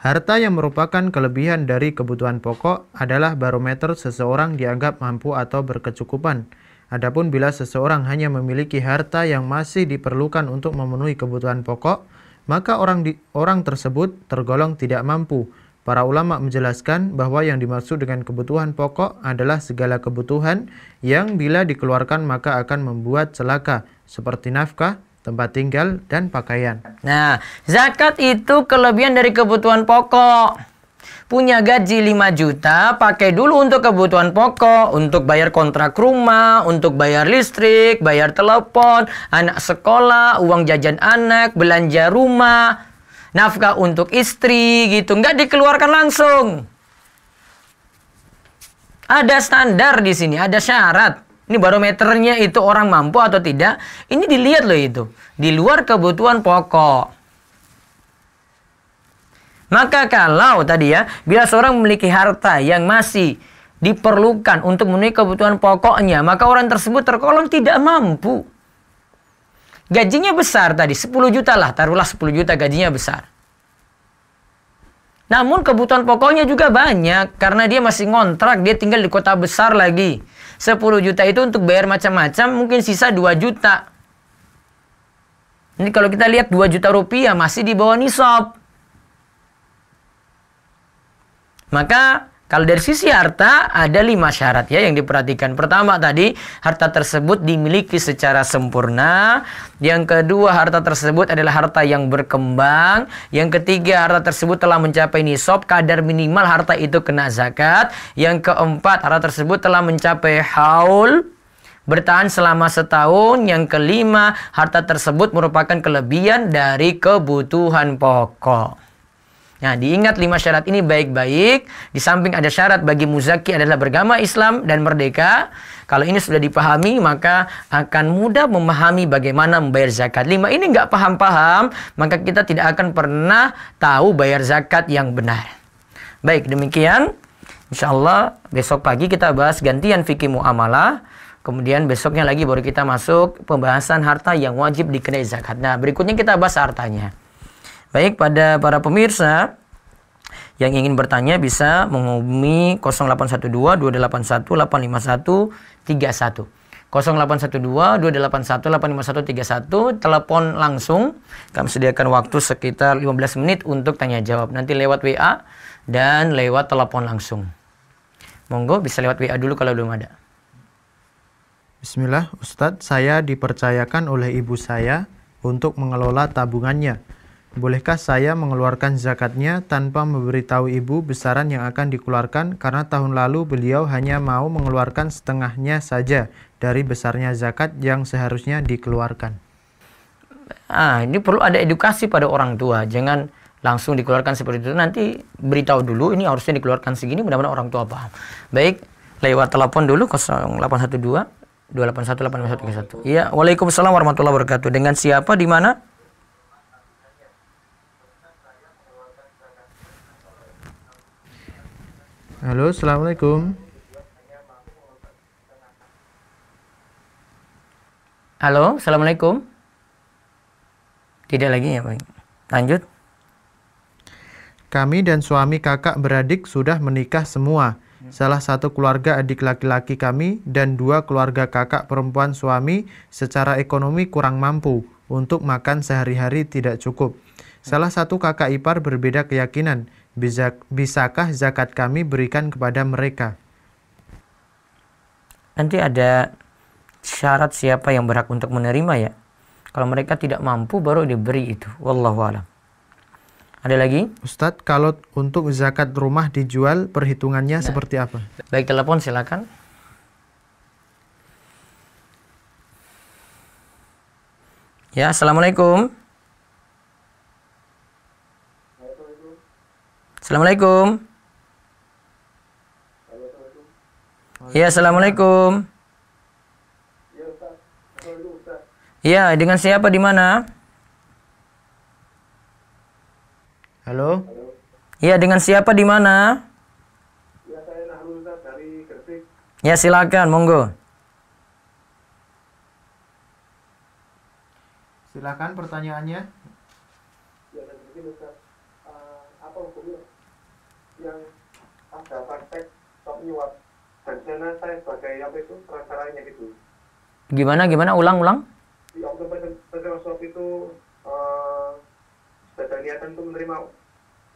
Harta yang merupakan kelebihan dari kebutuhan pokok adalah barometer seseorang dianggap mampu atau berkecukupan. Adapun bila seseorang hanya memiliki harta yang masih diperlukan untuk memenuhi kebutuhan pokok, maka orang di, orang tersebut tergolong tidak mampu. Para ulama menjelaskan bahwa yang dimaksud dengan kebutuhan pokok adalah segala kebutuhan yang bila dikeluarkan maka akan membuat celaka seperti nafkah, tempat tinggal, dan pakaian. Nah, zakat itu kelebihan dari kebutuhan pokok punya gaji 5 juta, pakai dulu untuk kebutuhan pokok, untuk bayar kontrak rumah, untuk bayar listrik, bayar telepon, anak sekolah, uang jajan anak, belanja rumah, nafkah untuk istri gitu, nggak dikeluarkan langsung. Ada standar di sini, ada syarat. Ini barometernya itu orang mampu atau tidak. Ini dilihat loh itu. Di luar kebutuhan pokok. Maka kalau tadi ya, bila seorang memiliki harta yang masih diperlukan untuk memenuhi kebutuhan pokoknya, maka orang tersebut tergolong tidak mampu. Gajinya besar tadi, 10 juta lah, taruhlah 10 juta gajinya besar. Namun kebutuhan pokoknya juga banyak karena dia masih ngontrak, dia tinggal di kota besar lagi. 10 juta itu untuk bayar macam-macam mungkin sisa 2 juta. Ini kalau kita lihat 2 juta rupiah masih di bawah nisab. Maka kalau dari sisi harta ada lima syarat ya yang diperhatikan. Pertama tadi harta tersebut dimiliki secara sempurna. Yang kedua harta tersebut adalah harta yang berkembang. Yang ketiga harta tersebut telah mencapai nisab kadar minimal harta itu kena zakat. Yang keempat harta tersebut telah mencapai haul bertahan selama setahun. Yang kelima harta tersebut merupakan kelebihan dari kebutuhan pokok. Nah, diingat lima syarat ini baik-baik. Di samping ada syarat bagi muzaki adalah bergama Islam dan merdeka. Kalau ini sudah dipahami, maka akan mudah memahami bagaimana membayar zakat. Lima ini nggak paham-paham, maka kita tidak akan pernah tahu bayar zakat yang benar. Baik, demikian. Insya Allah besok pagi kita bahas gantian fikih muamalah. Kemudian besoknya lagi baru kita masuk pembahasan harta yang wajib dikenai zakat. Nah, berikutnya kita bahas hartanya. Baik, pada para pemirsa yang ingin bertanya bisa menghubungi 0812 281 851 31. 0812 281 851 31 telepon langsung kami sediakan waktu sekitar 15 menit untuk tanya jawab nanti lewat WA dan lewat telepon langsung monggo bisa lewat WA dulu kalau belum ada Bismillah Ustadz saya dipercayakan oleh ibu saya untuk mengelola tabungannya Bolehkah saya mengeluarkan zakatnya tanpa memberitahu ibu besaran yang akan dikeluarkan karena tahun lalu beliau hanya mau mengeluarkan setengahnya saja dari besarnya zakat yang seharusnya dikeluarkan? Ah, ini perlu ada edukasi pada orang tua. Jangan langsung dikeluarkan seperti itu. Nanti beritahu dulu ini harusnya dikeluarkan segini mudah-mudahan orang tua paham. Baik, lewat telepon dulu 0812 281 Iya, Waalaikumsalam warahmatullahi wabarakatuh. Dengan siapa di mana? Halo, assalamualaikum. Halo, assalamualaikum. Tidak lagi ya, Pak. Lanjut. Kami dan suami kakak beradik sudah menikah semua. Salah satu keluarga adik laki-laki kami dan dua keluarga kakak perempuan suami secara ekonomi kurang mampu untuk makan sehari-hari tidak cukup. Salah satu kakak ipar berbeda keyakinan bisakah zakat kami berikan kepada mereka? Nanti ada syarat siapa yang berhak untuk menerima ya. Kalau mereka tidak mampu baru diberi itu. Wallahu alam. Ada lagi? Ustadz, kalau untuk zakat rumah dijual perhitungannya nah. seperti apa? Baik, telepon silakan. Ya, assalamualaikum. Assalamualaikum. Ya, assalamualaikum. Ya, dengan siapa di mana? Halo. Ya, dengan siapa di mana? Ya, saya Nahrul dari Gresik. Ya, silakan, monggo. Silakan pertanyaannya. dan karena saya sebagai apa itu perasaannya gitu gimana gimana ulang ulang di ya, Oktober suap itu uh, ada niatan untuk menerima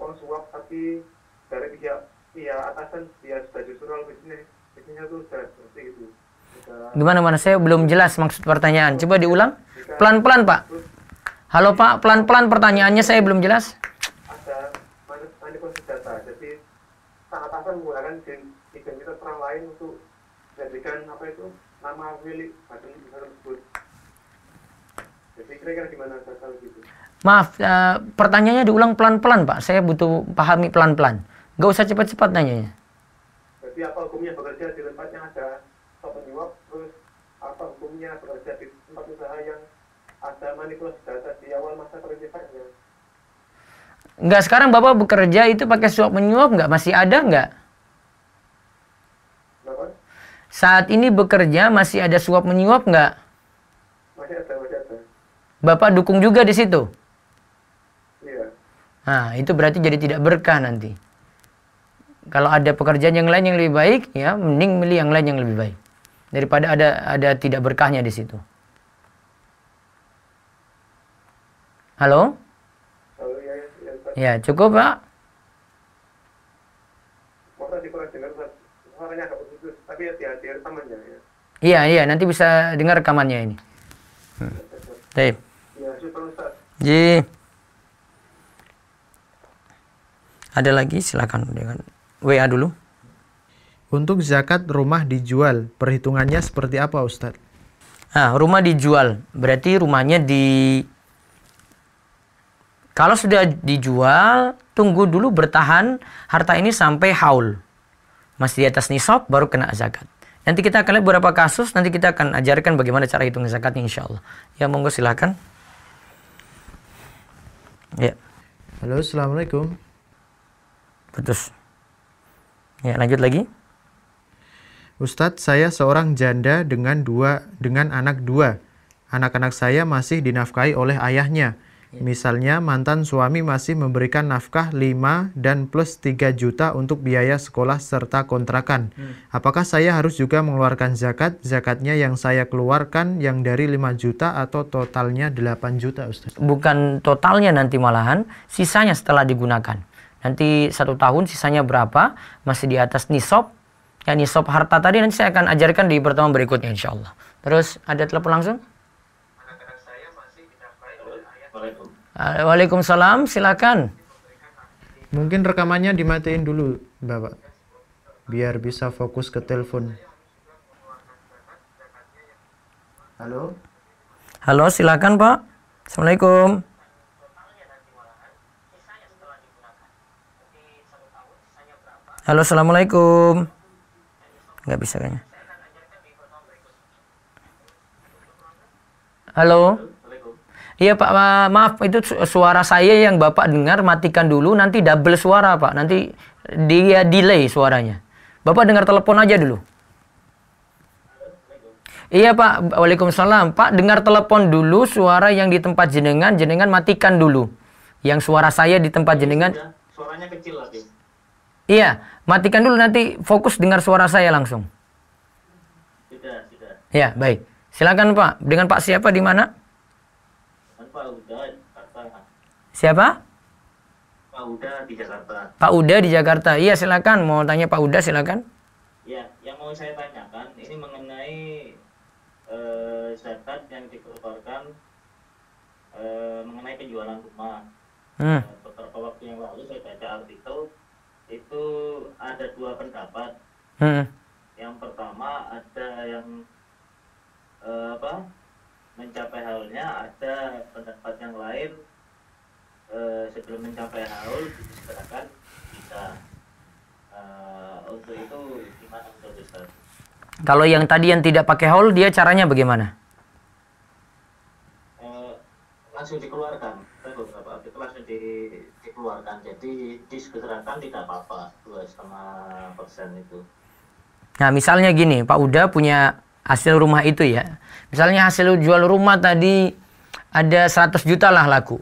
uang suap tapi dari pihak pihak atasan dia sudah justru bisnis bisnisnya tuh sudah seperti itu Gimana mana saya belum jelas maksud pertanyaan. Coba diulang. Pelan-pelan, Pak. Halo, Pak. Pelan-pelan pertanyaannya saya belum jelas. Ada manipulasi data. Jadi sang atasan menggunakan jin dan apa itu nama Willy Baden tersebut. Jadi kira-kira gimana kalau gitu? Maaf, uh, pertanyaannya diulang pelan-pelan Pak. Saya butuh pahami pelan-pelan. Gak usah cepat-cepat nanyanya. Jadi apa hukumnya bekerja di tempat yang ada top work, terus apa hukumnya bekerja di tempat usaha yang ada manipulasi data di awal masa kerjanya? Enggak, sekarang Bapak bekerja itu pakai suap menyuap enggak? Masih ada enggak? saat ini bekerja masih ada suap menyuap nggak? Masih ada, masih ada. Bapak dukung juga di situ? Iya. Nah, itu berarti jadi tidak berkah nanti. Kalau ada pekerjaan yang lain yang lebih baik, ya mending milih yang lain yang lebih baik daripada ada ada tidak berkahnya di situ. Halo? Halo ya, ya, ya, ya cukup Pak. Iya, iya, nanti bisa dengar rekamannya ini. Hmm. Ji. Ada lagi silakan dengan WA dulu. Untuk zakat rumah dijual, perhitungannya seperti apa Ustadz? Nah, rumah dijual, berarti rumahnya di... Kalau sudah dijual, tunggu dulu bertahan harta ini sampai haul. Masih di atas nisab, baru kena zakat. Nanti kita akan lihat beberapa kasus, nanti kita akan ajarkan bagaimana cara hitung zakatnya insya Allah. Ya monggo silahkan. Ya. Halo, Assalamualaikum. Putus. Ya lanjut lagi. Ustadz, saya seorang janda dengan dua dengan anak dua. Anak-anak saya masih dinafkahi oleh ayahnya. Iya. Misalnya mantan suami masih memberikan nafkah 5 dan plus 3 juta untuk biaya sekolah serta kontrakan. Hmm. Apakah saya harus juga mengeluarkan zakat? Zakatnya yang saya keluarkan yang dari 5 juta atau totalnya 8 juta Ustaz? Bukan totalnya nanti malahan, sisanya setelah digunakan. Nanti satu tahun sisanya berapa? Masih di atas nisab. Ya nisab harta tadi nanti saya akan ajarkan di pertemuan berikutnya insya Allah. Terus ada telepon langsung? Ah, waalaikumsalam, silakan. Mungkin rekamannya dimatiin dulu, Bapak. Biar bisa fokus ke telepon. Halo? Halo, silakan, Pak. Assalamualaikum. Halo, Assalamualaikum. Nggak bisa kayaknya. Halo? Iya Pak, maaf itu suara saya yang Bapak dengar matikan dulu nanti double suara Pak. Nanti dia delay suaranya. Bapak dengar telepon aja dulu. Iya Pak, Waalaikumsalam. Pak dengar telepon dulu suara yang di tempat jenengan, jenengan matikan dulu. Yang suara saya di tempat jenengan. Suaranya kecil lagi. Iya, matikan dulu nanti fokus dengar suara saya langsung. Tidak, tidak. Ya, baik. Silakan Pak, dengan Pak siapa di mana? Siapa? Pak Uda di Jakarta. Pak Uda di Jakarta. Iya, silakan. Mau tanya Pak Uda silakan. Ya, yang mau saya tanyakan ini mengenai eh, zakat yang dikeluarkan eh, mengenai penjualan rumah. Hmm. Eh, beberapa waktu yang lalu saya baca artikel itu ada dua pendapat. Hmm. Yang pertama ada yang eh, apa? mencapai haulnya ada pendapat yang lain e, sebelum mencapai haul disegerakan bisa e, untuk itu gimana untuk Ustaz? Kalau yang tadi yang tidak pakai haul dia caranya bagaimana? E, langsung dikeluarkan beberapa itu langsung di, dikeluarkan jadi disegerakan tidak apa-apa dua setengah persen itu. Nah misalnya gini Pak Uda punya hasil rumah itu ya. Misalnya hasil jual rumah tadi ada 100 juta lah laku.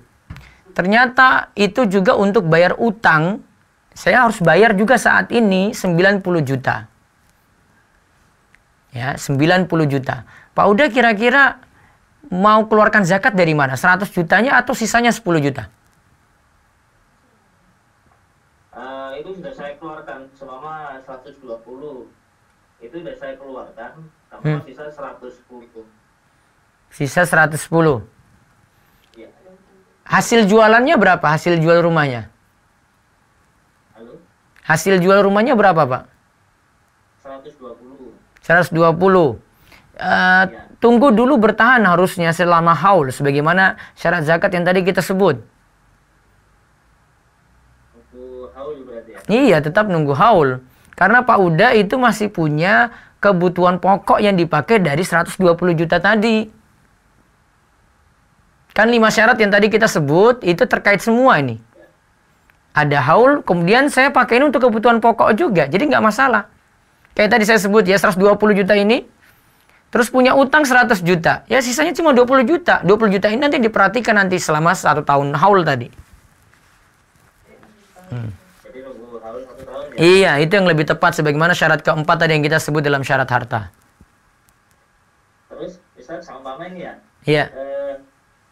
Ternyata itu juga untuk bayar utang, saya harus bayar juga saat ini 90 juta. Ya, 90 juta. Pak Uda kira-kira mau keluarkan zakat dari mana? 100 jutanya atau sisanya 10 juta? Uh, itu sudah saya keluarkan selama 120 itu sudah saya keluarkan hmm. sisa 110. Sisa 110. Iya. Hasil jualannya berapa? Hasil jual rumahnya? Halo? Hasil jual rumahnya berapa, Pak? 120. 120. Uh, ya. tunggu dulu bertahan harusnya selama haul sebagaimana syarat zakat yang tadi kita sebut. haul ya? Iya, tetap nunggu haul. Karena Pak Uda itu masih punya kebutuhan pokok yang dipakai dari 120 juta tadi. Kan lima syarat yang tadi kita sebut itu terkait semua ini. Ada haul, kemudian saya pakai ini untuk kebutuhan pokok juga. Jadi nggak masalah. Kayak tadi saya sebut ya 120 juta ini. Terus punya utang 100 juta. Ya sisanya cuma 20 juta. 20 juta ini nanti diperhatikan nanti selama satu tahun haul tadi. Hmm. Iya, itu yang lebih tepat sebagaimana syarat keempat tadi yang kita sebut dalam syarat harta. Terus, bisa sama ini ya? Iya. Eh,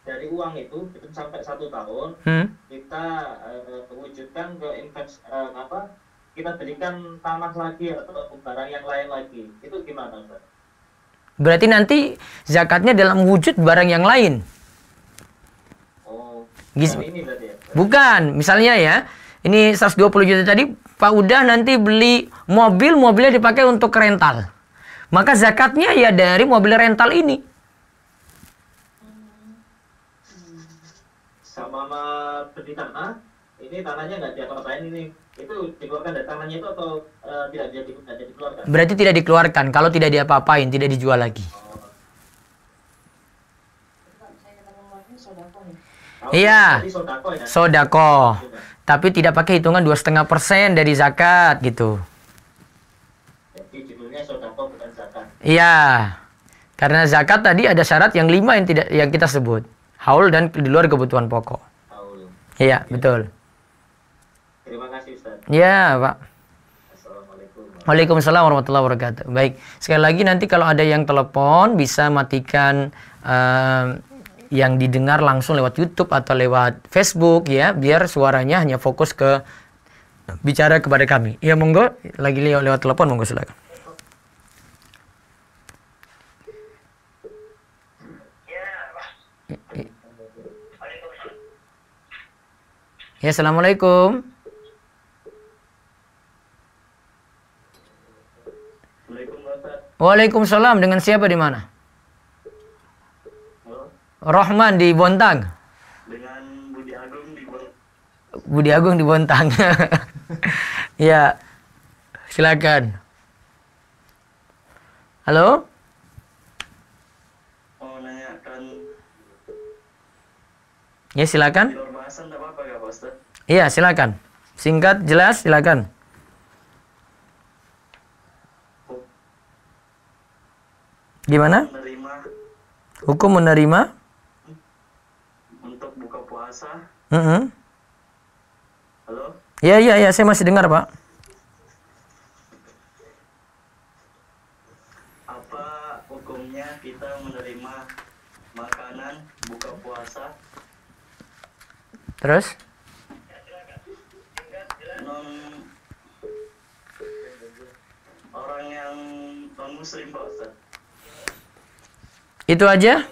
dari uang itu, itu sampai satu tahun, hmm? kita eh, wujudkan ke invest, eh, apa, kita berikan tanah lagi atau barang yang lain lagi. Itu gimana, Ustaz? Berarti nanti zakatnya dalam wujud barang yang lain. Oh, Giz ini berarti ya? Bukan, misalnya ya, ini 120 juta tadi Pak Uda nanti beli mobil, mobilnya dipakai untuk rental. Maka zakatnya ya dari mobil rental ini. Sama sama beli tanah, ini tanahnya nggak diapa-apain ini. Itu dikeluarkan dari tanahnya itu atau uh, tidak, tidak, tidak, dikeluarkan? Berarti tidak dikeluarkan kalau tidak diapa-apain, tidak dijual lagi. Oh. Iya. Oh. Sodako. Ya? sodako tapi tidak pakai hitungan dua setengah persen dari zakat gitu. Iya, karena zakat tadi ada syarat yang lima yang tidak yang kita sebut haul dan di luar kebutuhan pokok. Haul. Iya ya. betul. Terima kasih Iya Pak. Waalaikumsalam warahmatullahi wabarakatuh. Baik, sekali lagi nanti kalau ada yang telepon bisa matikan uh, yang didengar langsung lewat YouTube atau lewat Facebook ya biar suaranya hanya fokus ke bicara kepada kami. Ya monggo lagi lewat, lewat telepon monggo silakan. Ya, assalamualaikum. Waalaikumsalam. Dengan siapa di mana? Rohman di Bontang. Dengan Budi Agung di Bontang. Budi Agung di Bontang. [laughs] ya, silakan. Halo? Oh, kan? Ya, silakan. apa -apa, Iya, silakan. Singkat, jelas, silakan. Gimana? Menerima. Hukum menerima? Masa? Mm -hmm. Halo? Ya, ya, ya, saya masih dengar, Pak. Apa hukumnya kita menerima makanan buka puasa? Terus? Non orang yang non muslim, Pak Itu aja?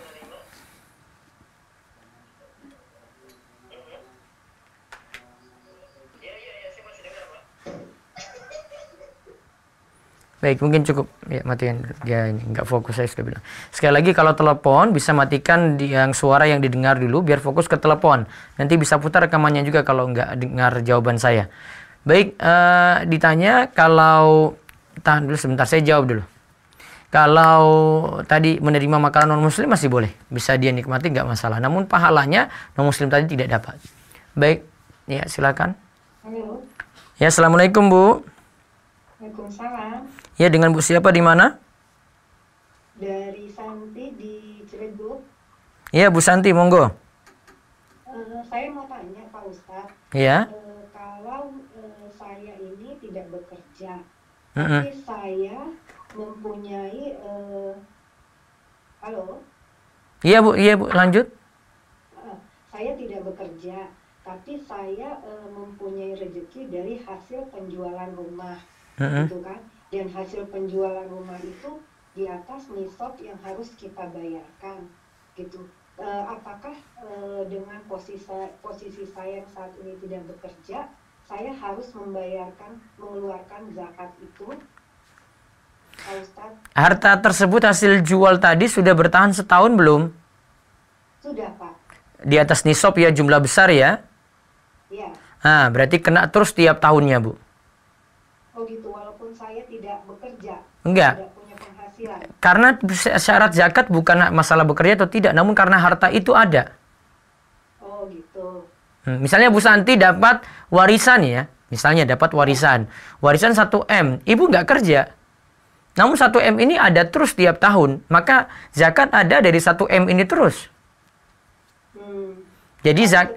Baik, mungkin cukup ya matikan dia ini nggak fokus saya sudah bilang. Sekali lagi kalau telepon bisa matikan yang suara yang didengar dulu biar fokus ke telepon. Nanti bisa putar rekamannya juga kalau nggak dengar jawaban saya. Baik, uh, ditanya kalau tahan dulu sebentar saya jawab dulu. Kalau tadi menerima makanan non muslim masih boleh, bisa dia nikmati nggak masalah. Namun pahalanya non muslim tadi tidak dapat. Baik, ya silakan. Halo. Ya, assalamualaikum bu. Waalaikumsalam. Ya, dengan Bu siapa di mana? Dari Santi di Cilegon. Iya, Bu Santi, monggo. Uh, saya mau tanya Pak Ustadz. Iya. Uh, kalau uh, saya ini tidak bekerja, uh-uh. tapi saya mempunyai uh, halo. Iya bu, iya bu, lanjut. Uh, saya tidak bekerja, tapi saya uh, mempunyai rezeki dari hasil penjualan rumah, Uh-uh. gitu kan? dan hasil penjualan rumah itu di atas nisab yang harus kita bayarkan gitu e, apakah e, dengan posisi posisi saya yang saat ini tidak bekerja saya harus membayarkan mengeluarkan zakat itu Harta tersebut hasil jual tadi sudah bertahan setahun belum? Sudah, Pak. Di atas nisab ya jumlah besar ya? Iya. Ah, berarti kena terus tiap tahunnya, Bu. Oh gitu. Enggak. Karena syarat zakat bukan masalah bekerja atau tidak, namun karena harta itu ada. Oh gitu. Hmm, misalnya Bu Santi dapat warisan ya, misalnya dapat warisan, warisan 1 m, ibu nggak kerja, namun 1 m ini ada terus tiap tahun, maka zakat ada dari 1 m ini terus. Hmm. Jadi zakat.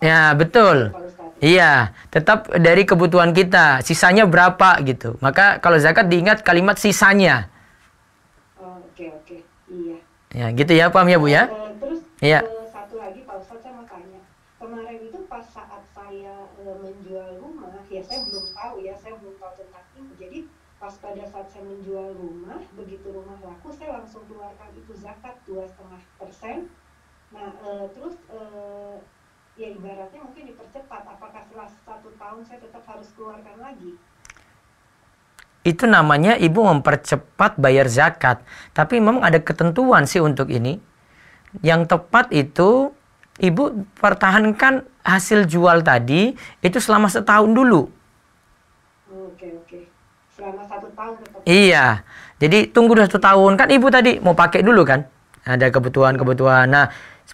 Ya, betul. Iya, tetap dari kebutuhan kita. Sisanya berapa gitu. Maka kalau zakat diingat kalimat sisanya. oke, oke. Iya. Ya, gitu ya, paham ya, Bu ya? Eh, terus iya. Eh, satu lagi Pak Ustadz saya mau tanya. Kemarin itu pas saat saya eh, menjual rumah, ya saya belum tahu ya, saya belum tahu tentang ini. Jadi pas pada saat saya menjual rumah, begitu rumah laku, saya langsung keluarkan itu zakat dua setengah persen. Nah, terus ya ibaratnya mungkin dipercepat apakah setelah satu tahun saya tetap harus keluarkan lagi itu namanya ibu mempercepat bayar zakat tapi memang ada ketentuan sih untuk ini yang tepat itu ibu pertahankan hasil jual tadi itu selama setahun dulu oke oke selama satu tahun tetap iya jadi tunggu satu tahun kan ibu tadi mau pakai dulu kan ada kebutuhan-kebutuhan nah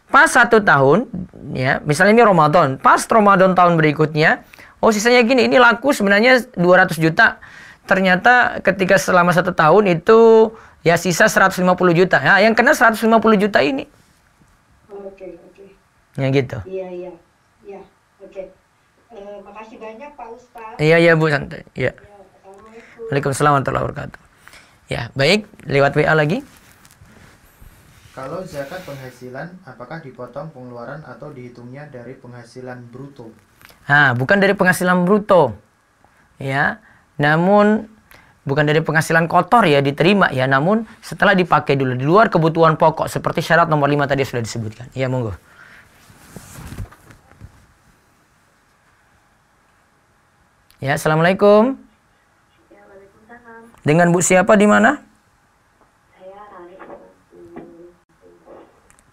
pas satu tahun ya misalnya ini Ramadan pas Ramadan tahun berikutnya oh sisanya gini ini laku sebenarnya 200 juta ternyata ketika selama satu tahun itu ya sisa 150 juta nah, yang kena 150 juta ini oke oke ya gitu iya iya iya oke okay. uh, eh, makasih banyak Pak Ustaz iya iya Bu santai iya ya, Waalaikumsalam warahmatullahi wabarakatuh ya baik lewat WA lagi kalau zakat penghasilan, apakah dipotong pengeluaran atau dihitungnya dari penghasilan bruto? Nah, bukan dari penghasilan bruto. Ya. Namun bukan dari penghasilan kotor ya diterima ya, namun setelah dipakai dulu di luar kebutuhan pokok seperti syarat nomor 5 tadi sudah disebutkan. Ya, monggo. Ya, Assalamualaikum. Ya, Dengan Bu siapa di mana?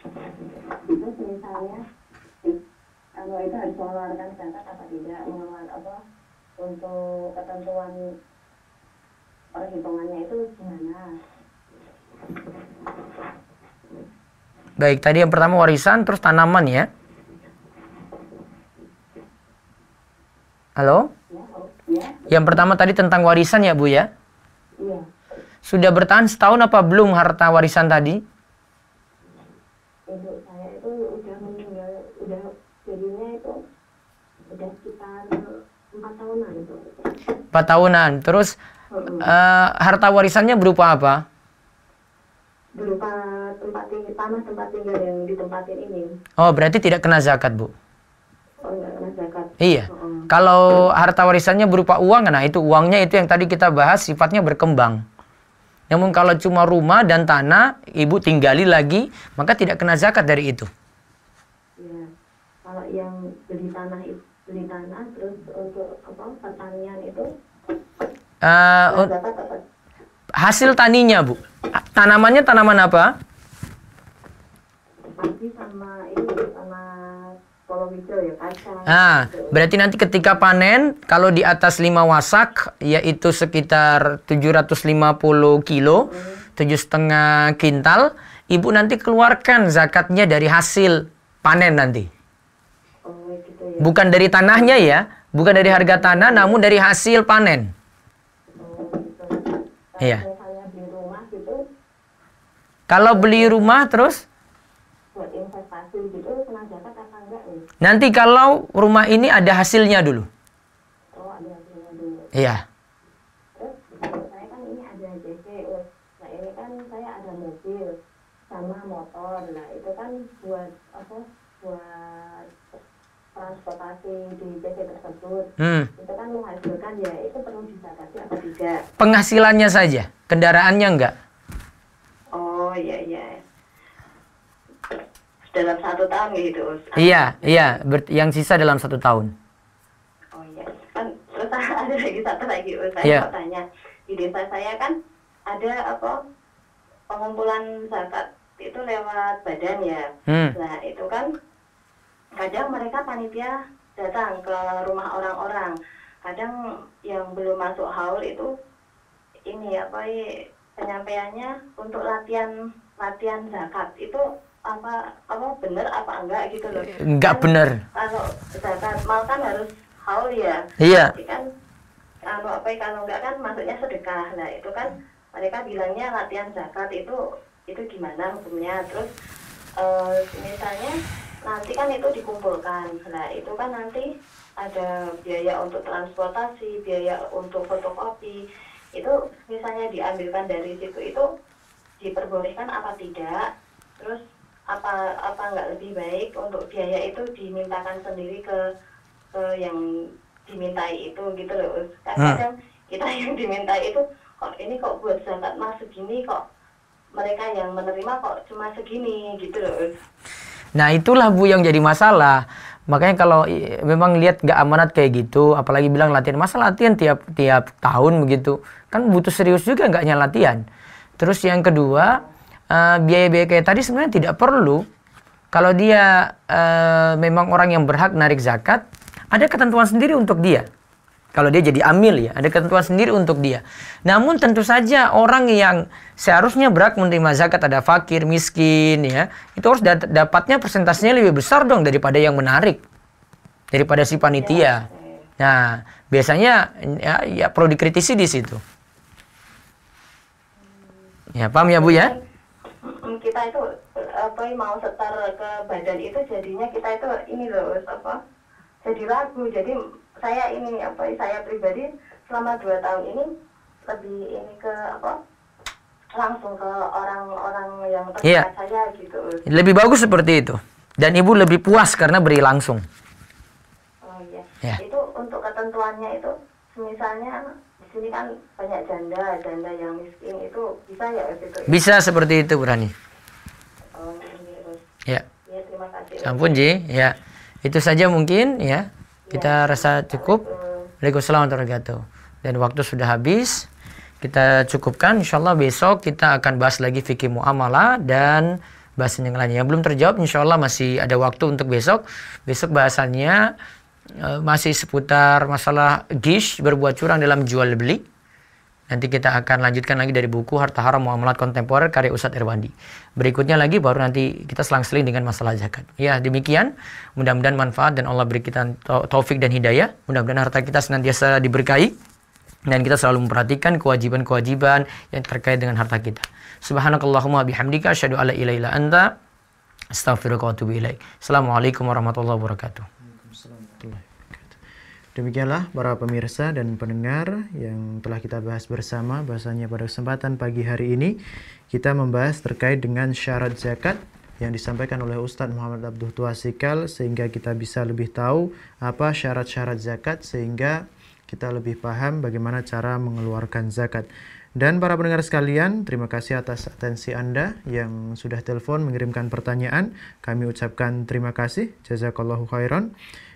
itu misalnya eh, kalau itu harus mengeluarkan zakat apa tidak mengeluarkan apa untuk ketentuan perhitungannya itu gimana Baik, tadi yang pertama warisan, terus tanaman ya. Halo? Ya, oh, ya. Yang pertama tadi tentang warisan ya Bu ya? Iya. Sudah bertahan setahun apa belum harta warisan tadi? untuk saya itu udah meninggal udah jadinya itu udah sekitar empat tahunan itu empat tahunan terus hmm. uh, harta warisannya berupa apa berupa tempat tinggal tanah tempat tinggal yang ditempatin ini oh berarti tidak kena zakat bu oh kena zakat iya kalau harta warisannya berupa uang nah itu uangnya itu yang tadi kita bahas sifatnya berkembang namun kalau cuma rumah dan tanah, ibu tinggali lagi, maka tidak kena zakat dari itu. Ya, kalau yang beli tanah itu beli tanah terus untuk apa pertanian itu uh, zakat apa? hasil taninya bu tanamannya tanaman apa pasti sama ini sama Nah, berarti nanti ketika panen, kalau di atas 5 wasak, yaitu sekitar 750 kilo, tujuh setengah kintal, ibu nanti keluarkan zakatnya dari hasil panen nanti. Bukan dari tanahnya ya, bukan dari harga tanah, namun dari hasil panen. Iya. Kalau beli rumah terus? Buat investasi gitu, kena zakat Nanti kalau rumah ini ada hasilnya dulu. Oh, ada hasilnya dulu. Iya. Terus saya kan ini ada JC, nah ini kan saya ada mobil sama motor. Nah, itu kan buat apa? Buat transportasi di JC tersebut. Hmm. Itu kan menghasilkan ya, itu perlu dibatasi atau tidak? Penghasilannya saja, kendaraannya enggak? Oh, iya iya dalam satu tahun gitu Ustaz. Iya, iya, ber yang sisa dalam satu tahun. Oh iya. Kan terus [laughs] ada lagi satu lagi Ustaz yeah. mau iya. tanya. Di desa saya kan ada apa pengumpulan zakat itu lewat badan ya. Hmm. Nah, itu kan kadang mereka panitia datang ke rumah orang-orang. Kadang yang belum masuk haul itu ini apa ya, penyampaiannya untuk latihan latihan zakat itu apa apa benar apa enggak gitu loh iya. enggak kan, benar kalau zakat mal kan harus haul ya iya kan kalau apa ya, kalau enggak kan maksudnya sedekah nah itu kan mereka bilangnya latihan zakat itu itu gimana hukumnya terus e, misalnya nanti kan itu dikumpulkan nah itu kan nanti ada biaya untuk transportasi biaya untuk fotokopi itu misalnya diambilkan dari situ itu diperbolehkan apa tidak terus apa apa nggak lebih baik untuk biaya itu dimintakan sendiri ke ke yang dimintai itu gitu loh kan kadang hmm. kita [laughs] yang dimintai itu kok ini kok buat zakat mah segini kok mereka yang menerima kok cuma segini gitu loh nah itulah bu yang jadi masalah makanya kalau memang lihat gak amanat kayak gitu apalagi bilang latihan masa latihan tiap tiap tahun begitu kan butuh serius juga nggaknya latihan terus yang kedua Eh, biaya-biaya uh, kayak tadi sebenarnya tidak perlu kalau dia uh, memang orang yang berhak narik zakat ada ketentuan sendiri untuk dia kalau dia jadi amil ya ada ketentuan sendiri untuk dia namun tentu saja orang yang seharusnya berhak menerima zakat ada fakir miskin ya itu harus dat dapatnya persentasenya lebih besar dong daripada yang menarik daripada si panitia ya, nah biasanya ya, ya perlu dikritisi di situ ya paham ya bu ya kita itu apa mau setar ke badan itu jadinya kita itu ini loh apa jadi lagu jadi saya ini apa saya pribadi selama dua tahun ini lebih ini ke apa langsung ke orang-orang yang terdekat yeah. saya gitu lebih bagus seperti itu dan ibu lebih puas karena beri langsung oh iya yeah. itu untuk ketentuannya itu misalnya sini kan banyak janda, janda yang miskin itu bisa ya gitu. Bisa seperti itu berani Oh, ya. ya. terima kasih. Ampun Ji, ya. Itu saja mungkin ya. Kita ya. rasa cukup. Waalaikumsalam warahmatullahi Dan waktu sudah habis. Kita cukupkan insyaallah besok kita akan bahas lagi fikih muamalah dan bahasan yang lainnya. Yang belum terjawab insyaallah masih ada waktu untuk besok. Besok bahasannya Eh, masih seputar masalah gish berbuat curang dalam jual beli. Nanti kita akan lanjutkan lagi dari buku Harta Haram Muamalat Kontemporer karya Ustadz Erwandi. Berikutnya lagi baru nanti kita selang-seling dengan masalah zakat. Ya demikian, mudah-mudahan manfaat dan Allah beri kita taufik dan hidayah. Mudah-mudahan harta kita senantiasa diberkahi dan kita selalu memperhatikan kewajiban-kewajiban yang terkait dengan harta kita. Subhanakallahumma bihamdika asyhadu alla ilaha illa anta astaghfiruka wa atubu ilaik. Assalamualaikum warahmatullahi wabarakatuh warahmatullahi wabarakatuh. Demikianlah para pemirsa dan pendengar yang telah kita bahas bersama bahasanya pada kesempatan pagi hari ini kita membahas terkait dengan syarat zakat yang disampaikan oleh Ustadz Muhammad Abdul Tuasikal sehingga kita bisa lebih tahu apa syarat-syarat zakat sehingga kita lebih paham bagaimana cara mengeluarkan zakat. Dan para pendengar sekalian, terima kasih atas atensi Anda yang sudah telepon mengirimkan pertanyaan. Kami ucapkan terima kasih. Jazakallahu khairan.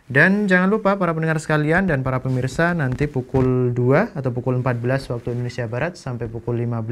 Dan jangan lupa para pendengar sekalian dan para pemirsa nanti pukul 2 atau pukul 14 waktu Indonesia Barat sampai pukul 15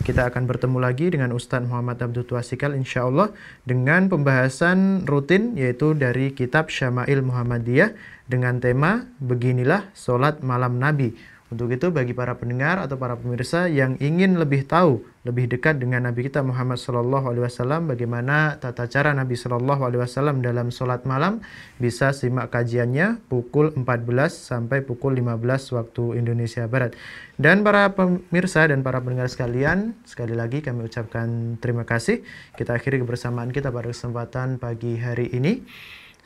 kita akan bertemu lagi dengan Ustadz Muhammad Abdul Tuasikal insya Allah dengan pembahasan rutin yaitu dari kitab Syama'il Muhammadiyah dengan tema Beginilah Solat Malam Nabi untuk itu bagi para pendengar atau para pemirsa yang ingin lebih tahu, lebih dekat dengan Nabi kita Muhammad Shallallahu Alaihi Wasallam, bagaimana tata cara Nabi Shallallahu Alaihi Wasallam dalam sholat malam, bisa simak kajiannya pukul 14 sampai pukul 15 waktu Indonesia Barat. Dan para pemirsa dan para pendengar sekalian, sekali lagi kami ucapkan terima kasih. Kita akhiri kebersamaan kita pada kesempatan pagi hari ini.